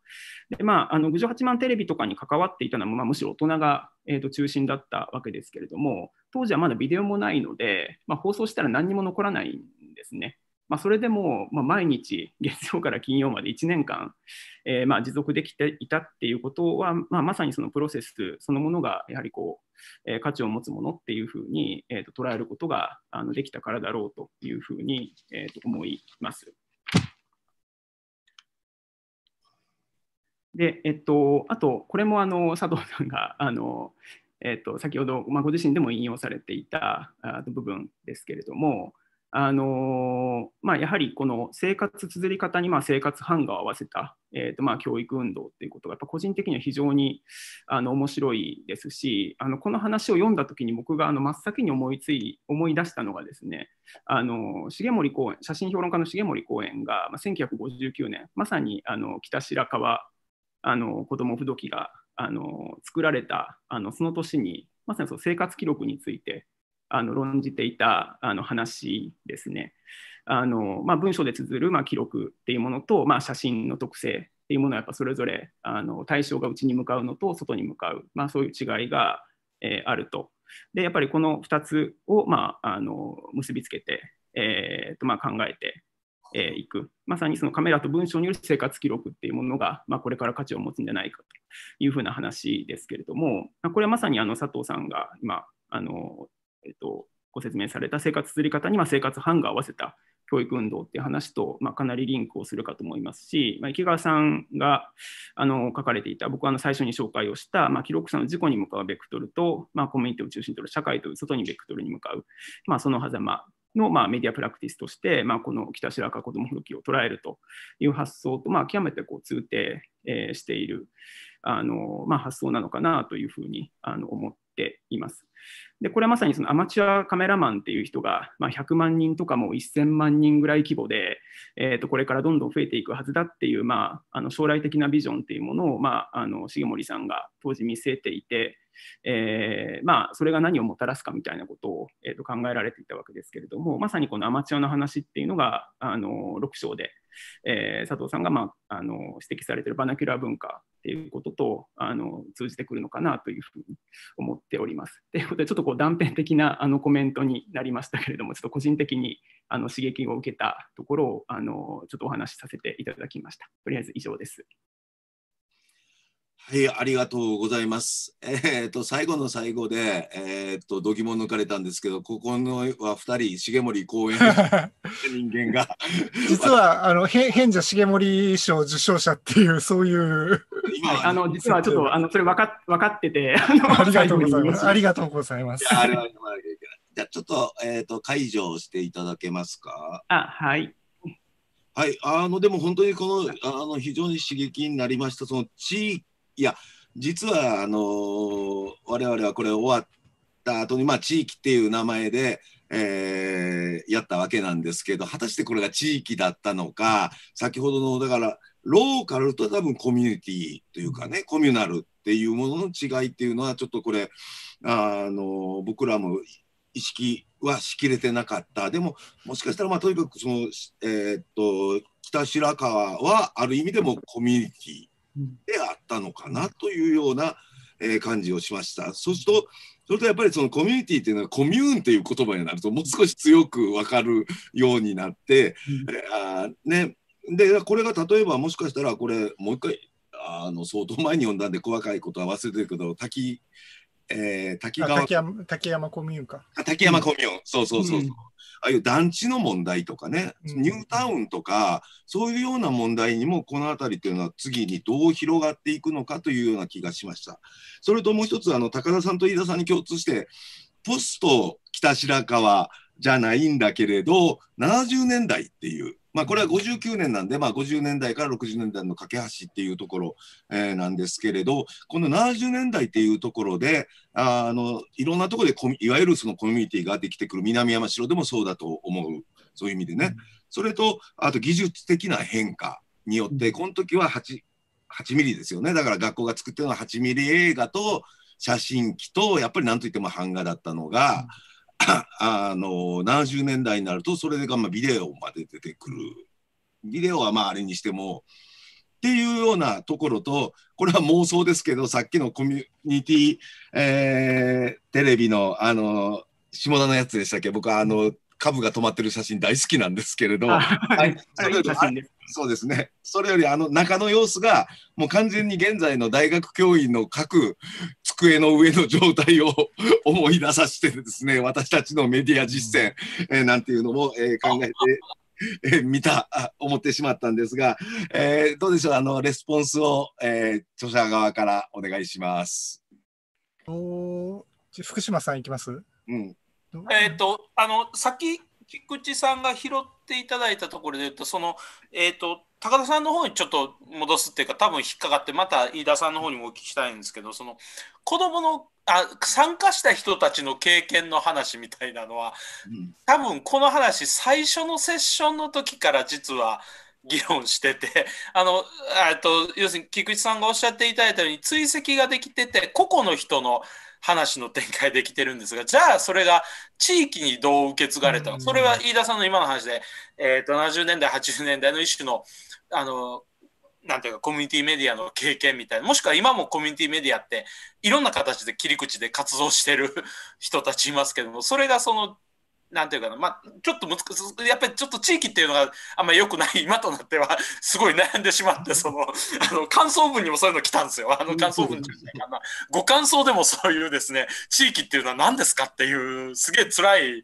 でまあ、あの郡上八幡テレビとかに関わっていたのも、まあ、むしろ大人が、えー、と中心だったわけですけれども、当時はまだビデオもないので、まあ、放送したら何にも残らないんですね。まあ、それでも、まあ、毎日月曜から金曜まで1年間、えー、まあ持続できていたっていうことは、まあ、まさにそのプロセスそのものがやはりこう、えー、価値を持つものっていうふうに、えー、と捉えることがあのできたからだろうというふうに、えー、と思います。で、えっと、あと、これもあの佐藤さんがあの、えっと、先ほど、まあ、ご自身でも引用されていたあ部分ですけれども、あのまあ、やはりこの生活綴り方にまあ生活ハンガーを合わせた、えー、とまあ教育運動っていうことがやっぱ個人的には非常にあの面白いですしあのこの話を読んだ時に僕があの真っ先に思いつい思い出したのがですねあの重森公園写真評論家の重森公園が1959年まさにあの北白川あの子ども不土があの作られたあのその年にまさにその生活記録についてあの論じていたあの話ですね。あのまあ、文章で綴るまあ記録っていうものと、まあ、写真の特性っていうものはやっぱそれぞれあの対象が内に向かうのと外に向かう、まあ、そういう違いが、えー、あると。でやっぱりこの2つを、まあ、あの結びつけて、えーとまあ、考えてえー、いく、まさにそのカメラと文章による生活記録っていうものが、まあ、これから価値を持つんじゃないかというふうな話ですけれども、これはまさにあの佐藤さんが今あのえっと、ご説明された生活する方には生活班が合わせた教育運動っていう話と、まあ、かなりリンクをするかと思いますし、まあ、池川さんがあの書かれていた僕はあの最初に紹介をした、まあ、記録者の事故に向かうベクトルと、まあ、コミュニティを中心とる社会という外にベクトルに向かう、まあ、その狭間の、まあ、メディアプラクティスとして、まあ、この北白川子ども古きを捉えるという発想と、まあ、極めてこう通底、えー、しているあの、まあ、発想なのかなというふうにあの思っています。でこれはまさにそのアマチュアカメラマンっていう人が、まあ、100万人とかも1000万人ぐらい規模で、えー、とこれからどんどん増えていくはずだっていう、まあ、あの将来的なビジョンっていうものを、まあ、あの重森さんが当時見据えていてえー、まあ、それが何をもたらすかみたいなことを、えー、と考えられていたわけですけれどもまさにこのアマチュアの話っていうのがあの6章で、えー、佐藤さんが、まあ、あの指摘されてるバナキュラー文化っていうこととあの通じてくるのかなというふうに思っております。ということでちょっとこう断片的なあのコメントになりましたけれどもちょっと個人的にあの刺激を受けたところをあのちょっとお話しさせていただきました。とりあえず以上です。はい、ありがとうございます。えっ、ー、と、最後の最後で、えっ、ー、と、度肝抜かれたんですけど、ここのは2人、重森公園人間が。実は、あの、へじゃ重森賞受賞者っていう、そういう。はい、あの、実はちょっと、あの、それ分か分かってて、ありがとうございます。ありがとうございます。いじゃあ、ちょっと、えっ、ー、と、解除していただけますか。あ、はい。はい、あのでも本当にこのあの非常に刺激になりました、その地いや実はあのー、我々はこれ終わった後にまあ、地域っていう名前で、えー、やったわけなんですけど果たしてこれが地域だったのか先ほどのだからローカルと多分コミュニティというかねコミュナルっていうものの違いっていうのはちょっとこれあの僕らも意識はしきれてなかったでももしかしたらまあとにかくその、えー、っと北白川はある意味でもコミュニティであったのかなというような、え感じをしました。そうするとそれとやっぱりそのコミュニティっていうのはコミューンっていう言葉になるともう少し強く分かるようになって、うん、えあね、でこれが例えばもしかしたらこれもう一回あの相当前に読んだんで細かいことは忘れてるけど滝,、えー、滝川滝山コミューンか。滝山コミューン、そうそうそうそう。うんああいう団地の問題とかね、ニュータウンとか、そういうような問題にも、この辺りというのは次にどう広がっていくのかというような気がしました。それともう一つ、あの、高田さんと飯田さんに共通して、ポスト北白川じゃないんだけれど、70年代っていう、まあ、これは59年なんで、まあ、50年代から60年代の架け橋っていうところ、えー、なんですけれどこの70年代っていうところであのいろんなところでいわゆるそのコミュニティができてくる南山城でもそうだと思うそういう意味でね、うん、それとあと技術的な変化によってこの時は 8, 8ミリですよねだから学校が作ってるのは8ミリ映画と写真機とやっぱり何といっても版画だったのが。うん あの70年代になるとそれがまあビデオまで出てくるビデオはまああれにしてもっていうようなところとこれは妄想ですけどさっきのコミュニティ、えー、テレビのあの下田のやつでしたっけ僕はあの株が止まってる写真大好きなんですけれど、はい、それよりうですね、それよりあの中の様子が、もう完全に現在の大学教員の各机の上の状態を思い出させてですね、私たちのメディア実践、えー、なんていうのも、えー、考えて。え見た思ってしまったんですが、えー、どうでしょうあのレスポンスを、えー、著者側からお願いします。お福島さんいきます。うん、えっ、ー、と、あの、先、菊池さんが拾っていただいたところで言うと、その、えっ、ー、と、高田さんの方にちょっと戻すっていうか、多分引っかかって、また飯田さんの方にもお聞きしたいんですけど、その、子供の、あ参加した人たちの経験の話みたいなのは、多分この話、最初のセッションの時から実は、議論してて、あの、えっと、要するに菊池さんがおっしゃっていただいたように、追跡ができてて、個々の人の話の展開できてるんですが、じゃあそれが地域にどう受け継がれたのそれは飯田さんの今の話で、えっ、ー、と、70年代、80年代の一種の、あの、なんていうかコミュニティメディアの経験みたいなもしくは今もコミュニティメディアっていろんな形で切り口で活動してる人たちいますけどもそれがそのなんていうかな、まあ、ちょっと難やっぱりちょっと地域っていうのがあんまり良くない今となってはすごい悩んでしまってそのあの感想文にもそういうの来たんですよあの感想文じゃないかなご感想でもそういうですね地域っていうのは何ですかっていうすげえ辛い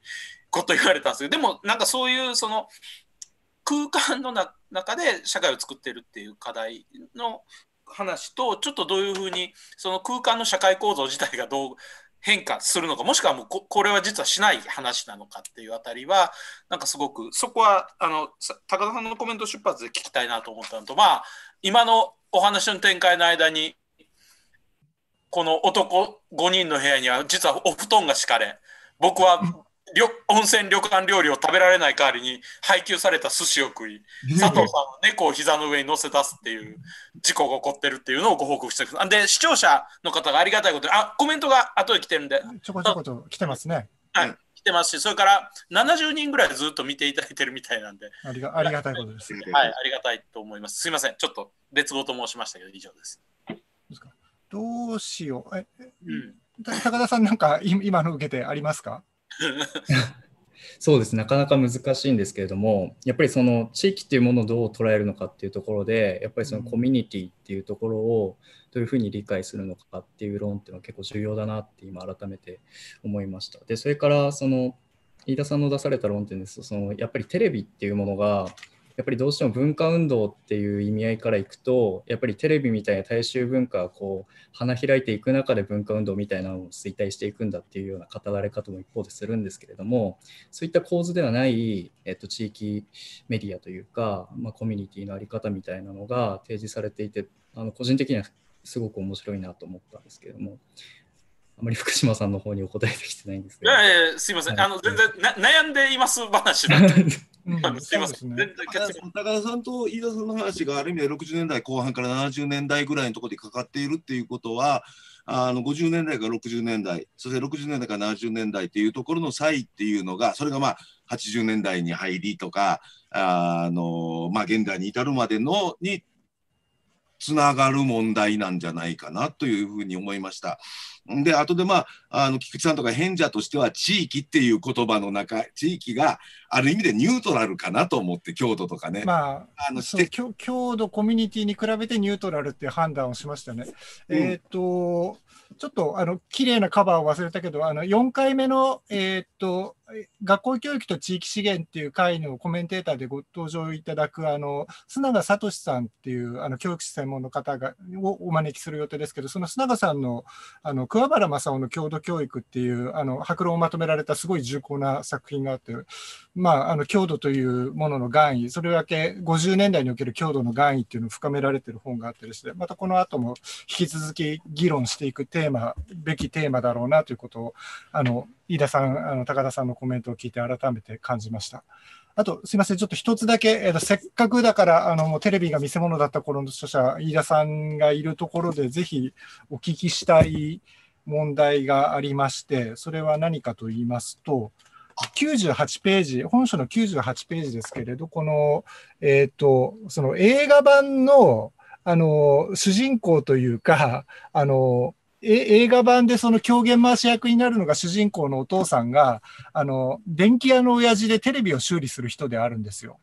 こと言われたんですよでもなんかそういうその空間のな中で社会を作ってるっていう課題の話とちょっとどういうふうにその空間の社会構造自体がどう変化するのか、もしくはもうこれは実はしない話なのかっていうあたりは、なんかすごく、そこは、あの、高田さんのコメント出発で聞きたいなと思ったのと、まあ、今のお話の展開の間に、この男5人の部屋には実はお布団が敷かれ、僕は温泉旅館料理を食べられない代わりに配給された寿司を食い佐藤さんは猫を膝の上に乗せ出すっていう事故が起こってるっていうのをご報告してるで視聴者の方がありがたいことであコメントが後で来てるんでちょこちょこちょ来てますねはい来てますしそれから70人ぐらいずっと見ていただいてるみたいなんでありがありがたいことですはいありがたいと思いますすいませんちょっと別望と申しましたけど以上ですどうしようえ、うん、高田さんなんか今の受けてありますか そうですなかなか難しいんですけれどもやっぱりその地域っていうものをどう捉えるのかっていうところでやっぱりそのコミュニティっていうところをどういうふうに理解するのかっていう論っていうのは結構重要だなって今改めて思いました。でそれからその飯田さんの出された論点ですとそのやっぱりテレビっていうものがやっぱりどうしても文化運動っていう意味合いからいくとやっぱりテレビみたいな大衆文化がこう花開いていく中で文化運動みたいなのを衰退していくんだっていうような語られ方も一方でするんですけれどもそういった構図ではない、えっと、地域メディアというか、まあ、コミュニティの在り方みたいなのが提示されていてあの個人的にはすごく面白いなと思ったんですけれども。あまり福島さんの方にお答えできてないんですけど。いやいやすみません。あの全然悩んでいます話だ。うん、す高田さんと飯田さんの話がある意味で60年代後半から70年代ぐらいのところでかかっているっていうことは、あの50年代から60年代、そして60年代から70年代っていうところの差異っていうのが、それがまあ80年代に入りとか、あのまあ現代に至るまでのにつながる問題なんじゃないかなというふうに思いました。で、後でまあ、あの、菊池さんとか変者としては、地域っていう言葉の中、地域がある意味でニュートラルかなと思って、強度とかね。まあ、あのして強度コミュニティに比べてニュートラルっていう判断をしましたね。うん、えっ、と、ちょっと、あの、綺麗なカバーを忘れたけど、あの、4回目の、えっ、ー、と、学校教育と地域資源っていう会のコメンテーターでご登場いただくあの須永聡さんっていうあの教育士専門の方がをお招きする予定ですけどその須永さんのあの桑原正夫の郷土教育っていうあの白論をまとめられたすごい重厚な作品があって、まあ、あの郷土というものの願意それだけ50年代における郷土の願意っていうのを深められてる本があってですてまたこの後も引き続き議論していくテーマべきテーマだろうなということをあの飯田さん、あの高田さんのコメントを聞いて改めて感じました。あと、すいません、ちょっと一つだけ、えーと、せっかくだから、あの、もうテレビが見せ物だった頃の著者、飯田さんがいるところで、ぜひお聞きしたい問題がありまして、それは何かと言いますと、98ページ、本書の98ページですけれど、この、えっ、ー、と、その映画版の、あの、主人公というか、あの、映画版でその狂言回し役になるのが主人公のお父さんが、あの、電気屋の親父でテレビを修理する人であるんですよ。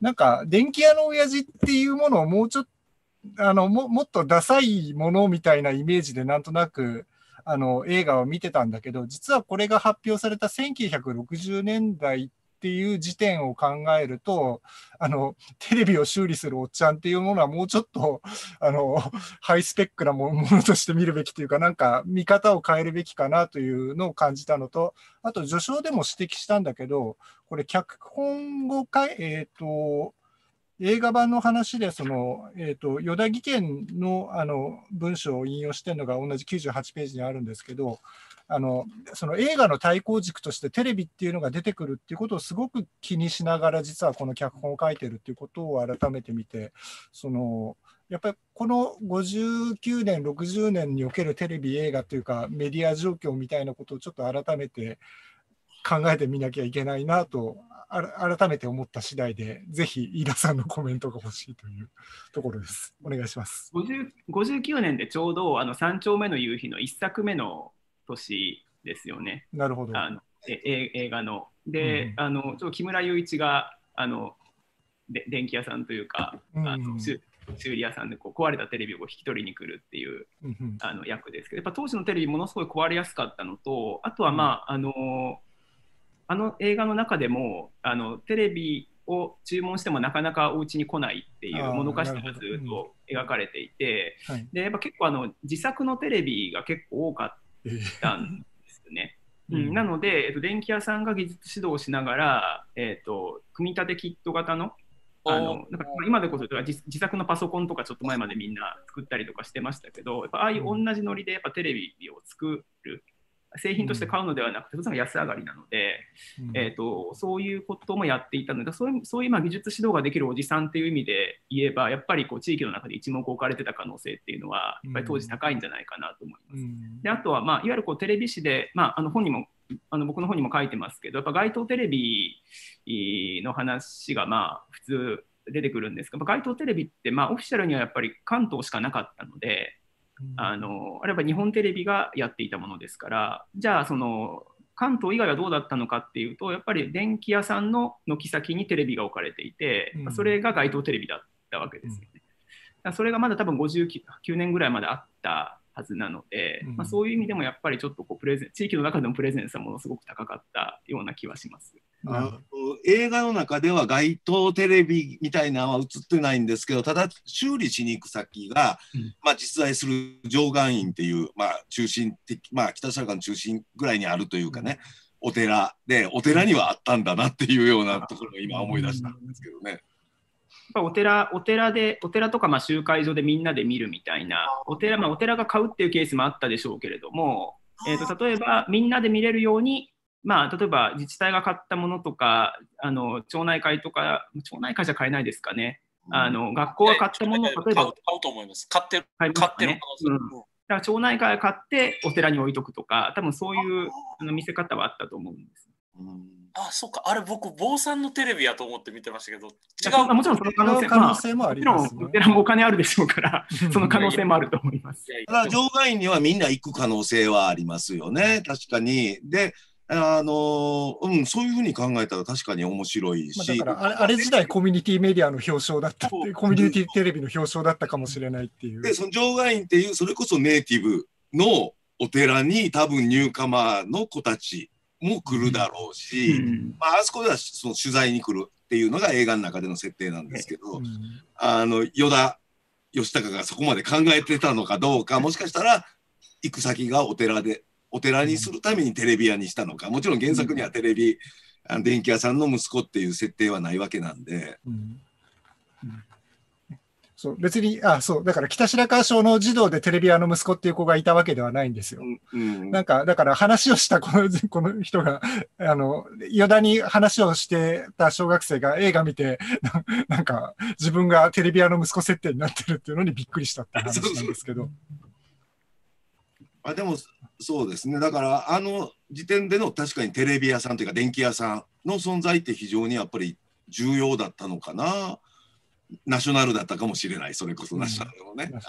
なんか、電気屋の親父っていうものをもうちょっと、あのももっとダサいものみたいなイメージでなんとなくあの映画を見てたんだけど実はこれが発表された1960年代っていう時点を考えると、あの、テレビを修理するおっちゃんっていうものはもうちょっと、あの、ハイスペックなものとして見るべきというか、なんか見方を変えるべきかなというのを感じたのと、あと、序章でも指摘したんだけど、これ、脚本をかえっ、ー、と、映画版の話でその、えーと、与田義賢のあの文章を引用してるのが同じ98ページにあるんですけどあのその映画の対抗軸としてテレビっていうのが出てくるっていうことをすごく気にしながら実はこの脚本を書いてるっていうことを改めて見てそのやっぱりこの59年60年におけるテレビ映画というかメディア状況みたいなことをちょっと改めて考えてみなきゃいけないなと改めて思った次第で、ぜひ飯田さんのコメントが欲しいというところです。お願いします。59年でちょうどあの3丁目の夕日の一作目の年ですよね。なるほど。あのえ映画の。で、うん、あのちょっと木村雄一があので電気屋さんというか、あの、うん、修理屋さんでこう壊れたテレビを引き取りに来るっていう、うん、あの役ですけどやっぱ当時のテレビものすごい壊れやすかったのとあとはまあ、あのあの映画の中でもあのテレビを注文してもなかなかお家に来ないっていうもどかしさがずっと描かれていて、うんはい、でやっぱ結構あの自作のテレビが結構多かったんですね。うん、なので、えっと、電気屋さんが技術指導をしながら、えっと、組み立てキット型のあのなんか今でこそ自作のパソコンとかちょっと前までみんな作ったりとかしてましたけどやっぱああいう同じノリでやっぱテレビを作る製品として買うのではなくて、それ安上がりなので、うん、えーと、とそういうこともやっていたのでそういうそういうまあ技術指導ができるおじさんっていう意味で言えばやっぱりこう地域の中で一目置かれてた可能性っていうのはやっぱり当時高いんじゃないかなと思います。うん、であとは、まあ、いわゆるこうテレビ誌で、まあ、あの本にもあの僕の本にも書いてますけどやっぱ街頭テレビの話がまあ普通出てくるんですが街頭テレビってまあオフィシャルにはやっぱり関東しかなかったので。あのあれは日本テレビがやっていたものですからじゃあその関東以外はどうだったのかっていうとやっぱり電気屋さんの軒先にテレビが置かれていて、それが街頭テレビだったわけですよね。うん、それがまだ多分59年ぐらいまであったはずなので、うん、まあ、そういう意味でもやっぱりちょっとこうプレゼン地域の中でもプレゼンスはものすごく高かったような気はします。あの映画の中では街頭テレビみたいなのは映ってないんですけどただ修理しに行く先が、うん、まあ、実在する上岸院っていう、まあ、中心的、まあ、北社会の中心ぐらいにあるというかね、お寺でお寺にはあったんだなっていうようなところを今思い出したんですけどね。うんぱお寺お寺でお寺とかまあ集会所でみんなで見るみたいなお寺,、まあ、お寺が買うっていうケースもあったでしょうけれども、えーと、例えばみんなで見れるように、まあ、例えば自治体が買ったものとかあの町内会とか町内会じゃ買えないですかねあの学校が買ったものを、例えば買うと思います。買ってる、買ってる、だから町内会買ってお寺に置いとくとか、多分そういうあの見せ方はあったと思うんです。うんあ、そうか。あれ、僕、坊さんのテレビやと思って見てましたけど、違う。もちろんその可能性可能性もあります、ね、もちろん、お金あるでしょうから、その可能性もあると思います。ただ、場外にはみんな行く可能性はありますよね、確かに。で、あのうん、そういうふうに考えたら確かに面白いし、まあ、あれあれ時代コミュニティメディアの表彰だったコミュニティテレビの表彰だったかもしれないっていう。でその場外院っていうそれこそネイティブのお寺に多分ニューカマーの子たちも来るだろうし、うん、まあ、あそこではその取材に来るっていうのが映画の中での設定なんですけど、うん、あの依田義孝がそこまで考えてたのかどうかもしかしたら行く先がお寺でお寺にするためにテレビ屋にしたのかもちろん原作にはテレビ、うん、電気屋さんの息子っていう設定はないわけなんで。そう、別に、あ、そう、だから北白川省の児童でテレビ屋の息子っていう子がいたわけではないんですよ。うん、なんか、だから話をしたこの、この人が、あの、余談に話をしてた小学生が映画見て、なんか、自分がテレビ屋の息子設定になってるっていうのにびっくりしたって話なんですけど。そうそうあでもそうですねだからあの時点での確かにテレビ屋さんというか電気屋さんの存在って非常にやっぱり重要だったのかなナショナルだったかもしれない、それこそナショナルね。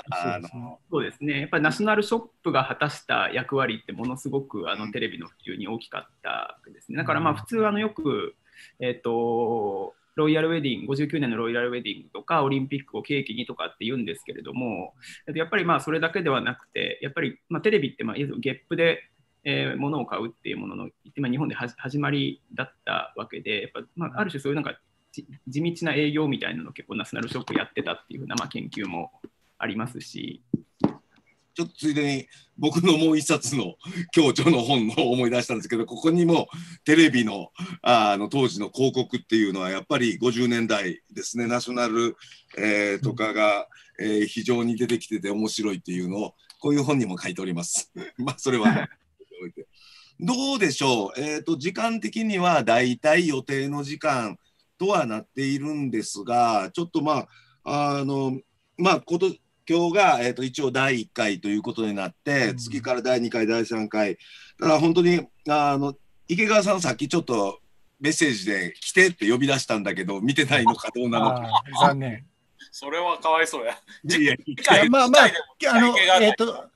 そうですね、やっぱりナショナルショップが果たした役割って、ものすごくあのテレビの普及に大きかったですね。だからまあ普通あのよく、えっ、ー、とロイヤルウェディング、59年のロイヤルウェディングとか、オリンピックを契機にとかって言うんですけれども、やっぱりまあそれだけではなくて、やっぱりまあテレビってまあゲップで、えー、物を買うっていうものの、今日本で始まりだったわけで、やっぱまあある種そういうなんか地道な営業みたいなの結構ナショナルショックやってたっていうふうな、ま研究もありますし。ちょっとついでに僕のもう一冊の共著の本の思い出したんですけどここにもテレビのあの当時の広告っていうのはやっぱり50年代ですねナショナル、えー、とかが、えー、非常に出てきてて面白いっていうのをこういう本にも書いております。まあそれは どうでしょう、えーと、と時間的にはだいたい予定の時間とはなっているんですが、ちょっとまあ、あの、まあ、今日が、えーと、一応第1回ということになって、うん、次から第2回、第3回、だから本当にあの池川さん、さっきちょっとメッセージで来てって呼び出したんだけど、見てないのかどうなのか。残念。それはかわいそうや。いやいやまあまあ、あの、えっ、ー、と、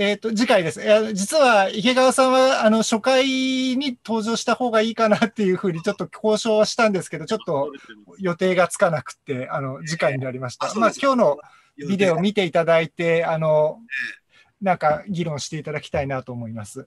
えっ、ー、と、次回です。や実は池川さんは、あの、初回に登場した方がいいかなっていうふうに、ちょっと交渉はしたんですけど、ちょっと予定がつかなくて、あの、次回になりました。えー、まあ、今日のビデオを見ていただいて、あの、なんか議論していただきたいなと思います。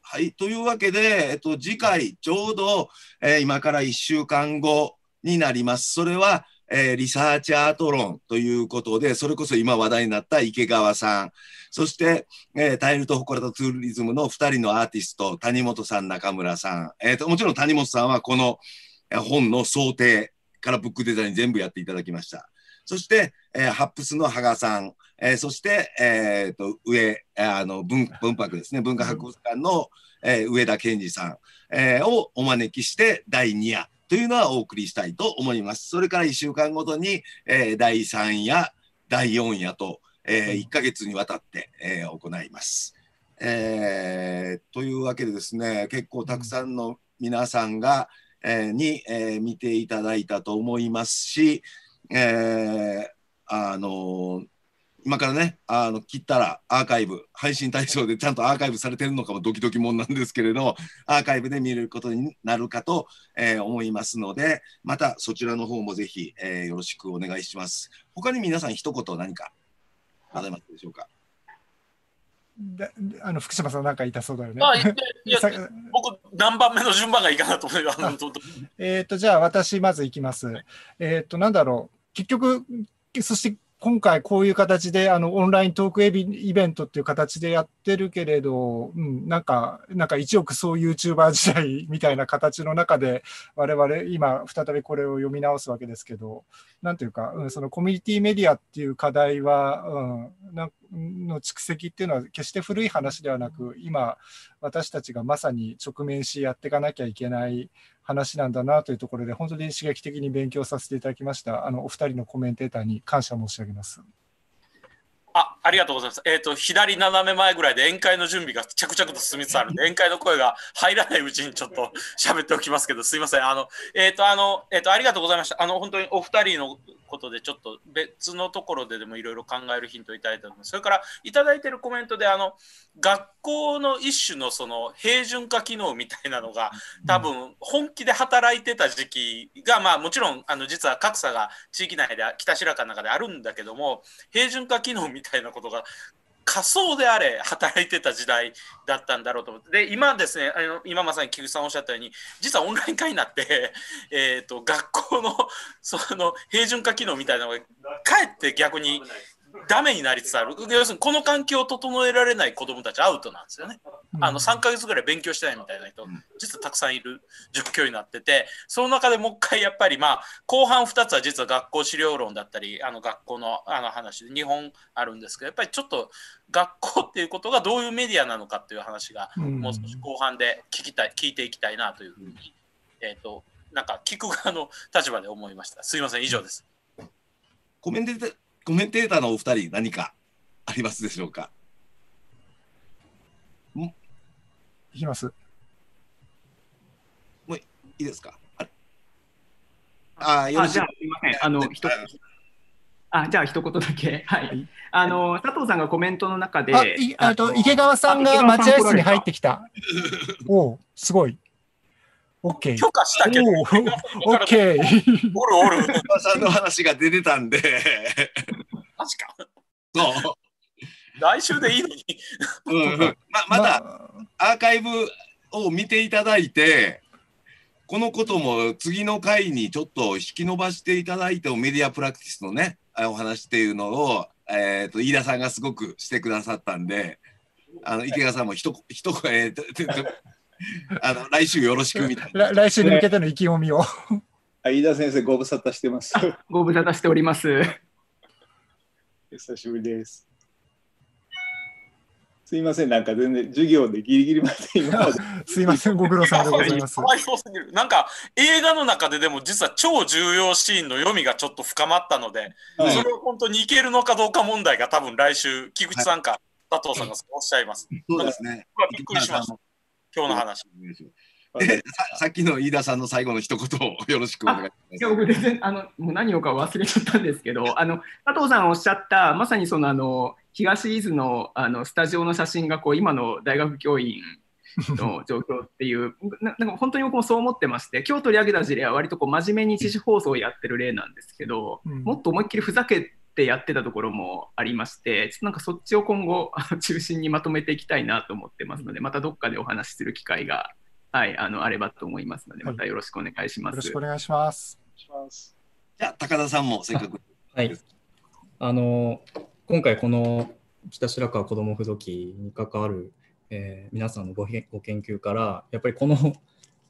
はい、というわけで、えっと、次回、ちょうど、えー、今から1週間後になります。それは、えー、リサーチアート論ということで、それこそ今話題になった池川さん、そして、えー、タイルとホコラとツーリズムの2人のアーティスト、谷本さん、中村さん、えーと、もちろん谷本さんはこの本の想定からブックデザイン全部やっていただきました。そして、えー、ハップスの羽賀さん、えー、そして、えーと、上あの文文博ですね、文化博物館の、えー、上田健二さん、えー、をお招きして第2夜というのはお送りしたいと思います。それから1週間ごとに、えー、第3夜、第4夜と、えー、1ヶ月にわたって、えー、行います。えー、というわけでですね結構たくさんの皆さんが、えー、に、えー、見ていただいたと思いますし、えー、あの今からね、あの、切ったらアーカイブ、配信対象でちゃんとアーカイブされてるのかもドキドキもんなんですけれど、アーカイブで見ることになるかと、えー、思いますので、またそちらの方もぜひ、えー、よろしくお願いします。他に皆さん一言何かあざますでしょうか。あの福島さんなんかいたそうだよね。僕何番目の順番がいいかなと思います。えっとじゃあ私まずいきます。えっ、ー、となんだろう結局そして今回こういう形であのオンライントークイベントっていう形でやってるけれど、うん、なんか、なんか一億総 YouTuber 時代みたいな形の中で、我々今再びこれを読み直すわけですけど、なんていうか、うん、そのコミュニティメディアっていう課題は、うん、なの蓄積っていうのは決して古い話ではなく今私たちがまさに直面しやっていかなきゃいけない話なんだなというところで本当に刺激的に勉強させていただきましたあのお二人のコメンテーターに感謝申し上げます。あありがとうございます。えっ、ー、と、左斜め前ぐらいで宴会の準備が着々と進みつつあるんで、宴会の声が入らないうちにちょっと 喋っておきますけど、すいません。あの、えっ、ー、と、あの、えっ、ー、と、ありがとうございました。あの、本当にお二人のことで、ちょっと別のところででもいろいろ考えるヒントをいただいたので、それからいただいてるコメントで、あの、学校の一種のその平準化機能みたいなのが、多分、本気で働いてた時期が、まあ、もちろん、あの、実は格差が地域内で、北白河の中であるんだけども、平準化機能みたいなみたいなことが仮想であれ働いてた時代だったんだろうと思ってで今ですねあの今まさに菊池さんおっしゃったように実はオンライン化になって、えーと、と学校のその平準化機能みたいなのがかえって逆にダメになりつつある。要するに、この環境を整えられない子供たちアウトなんですよね。あの、3ヶ月ぐらい勉強してないみたいな人、実はたくさんいる状況になってて、その中でもう一回やっぱり、まあ、後半2つは実は学校資料論だったり、あの、学校のあの話で2本あるんですけど、やっぱりちょっと学校っていうことがどういうメディアなのかっていう話が、もう少し後半で聞きたい、聞いていきたいなというふうに、えっ、ー、と、なんか聞く側の立場で思いました。すいません、以上です。コメンテコメンテーターのお二人、何かありますでしょうか。いきます。もういいですか。ああ、よろしい。すみません。あじゃあ一言だけ、はい、あの佐藤さんがコメントの中で、あと池川さんが待合室に入ってきた。おお、すごい。オッケー。許可したけど。オッケー。おるおる。おさんの話が出てたんで。マジか。そう。来週でいいのに。うんうん、ままだ、アーカイブを見ていただいて、このことも次の回にちょっと引き伸ばしていただいてメディアプラクティスのね、お話っていうのを、えーと、飯田さんがすごくしてくださったんで、あの池川さんも一、一、えー、あの来週よろしくみたいな。来週に向けての意気込みを。飯田先生、ご無沙汰してます。ご無沙汰しております。久しぶりです。すいません、なんか全然授業でギリギリまで すいません、ご苦労さんでございます。かわいそうすぎる。なんか映画の中ででも実は超重要シーンの読みがちょっと深まったので、はい、それを本当にいけるのかどうか問題が多分来週、菊池さんか、はい、佐藤さんがおっしゃいます。そうですね。びっくりしました。今日の話。さっきの飯田さんの最後の一言をよろしくお願いします。いや僕全然あのもう何をか忘れちゃったんですけど、あの加藤さんおっしゃったまさにそのあの東伊豆のあのスタジオの写真がこう今の大学教員の 状況っていうななんか本当に僕もそう思ってまして今日取り上げた事例は割とこう真面目に知事放送をやってる例なんですけど、もっと思いっきりふざけってやってたところもありましてちょっとなんかそっちを今後 中心にまとめていきたいなと思ってますのでまたどっかでお話しする機会が、はい、あのあればと思いますのでまたよろしくお願いします。はい、よろしくお願いしますじゃ高田さんもせっかくはいあの今回この北白川子ども不土器に関わる、えー、皆さんのごご研究からやっぱりこの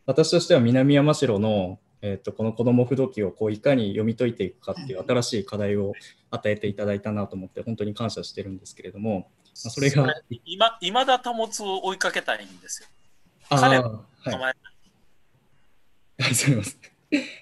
私としては南山城のえーと、この子ども不動機をこういかに読み解いていくかっていう新しい課題を与えていただいたなと思って本当に感謝してるんですけれども、まあ、それがいまだ保を追いかけたいんですよ。彼は名前、はい、すみません。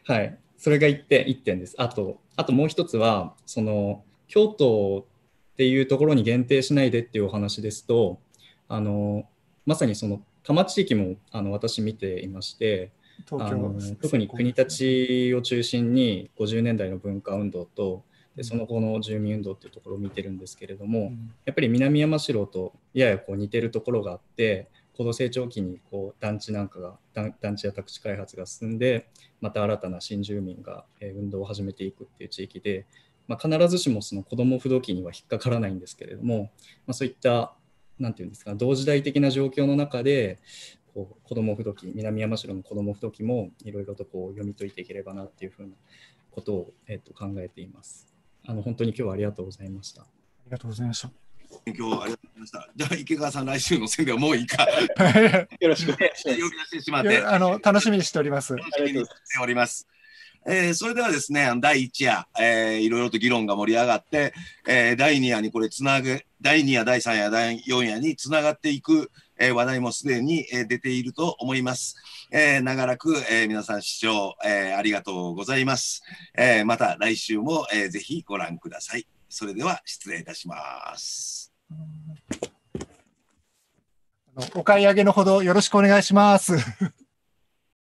はい、それが1点 ,1 点です。あとあともう一つはその京都っていうところに限定しないでっていうお話ですとあのまさにその多摩地域もあの私見ていまして東京特に国立を中心に50年代の文化運動とでその後の住民運動っていうところを見てるんですけれども、うん、やっぱり南山城とややこう似てるところがあって高度成長期にこう団地なんかが団地や宅地開発が進んでまた新たな新住民が運動を始めていくっていう地域で、まあ、必ずしもその子ども不動機には引っかからないんですけれども、まあ、そういった何て言うんですか同時代的な状況の中で、こう子供不動南山城の子ども不動もいろいろとこう読み解いていければなっていうふうなことを、えっと考えています。あの本当に今日はありがとうございました。ありがとうございました。今日はありがとうございました。じゃあ池川さん来週の宣伝はもういいか。よろしくお願いします。呼び出してしまって。あの楽しみにしております。楽しみにしております。えー、それではですね、第1夜、えー、いろいろと議論が盛り上がって、えー、第2夜にこれつなぐ、第2夜、第3夜、第4夜につながっていくえ話題もすでに、え出ていると思います。え長らく、え皆さん視聴、えありがとうございます。えまた来週も、えー、ぜひご覧ください。それでは失礼いたします。お買い上げのほどよろしくお願いします。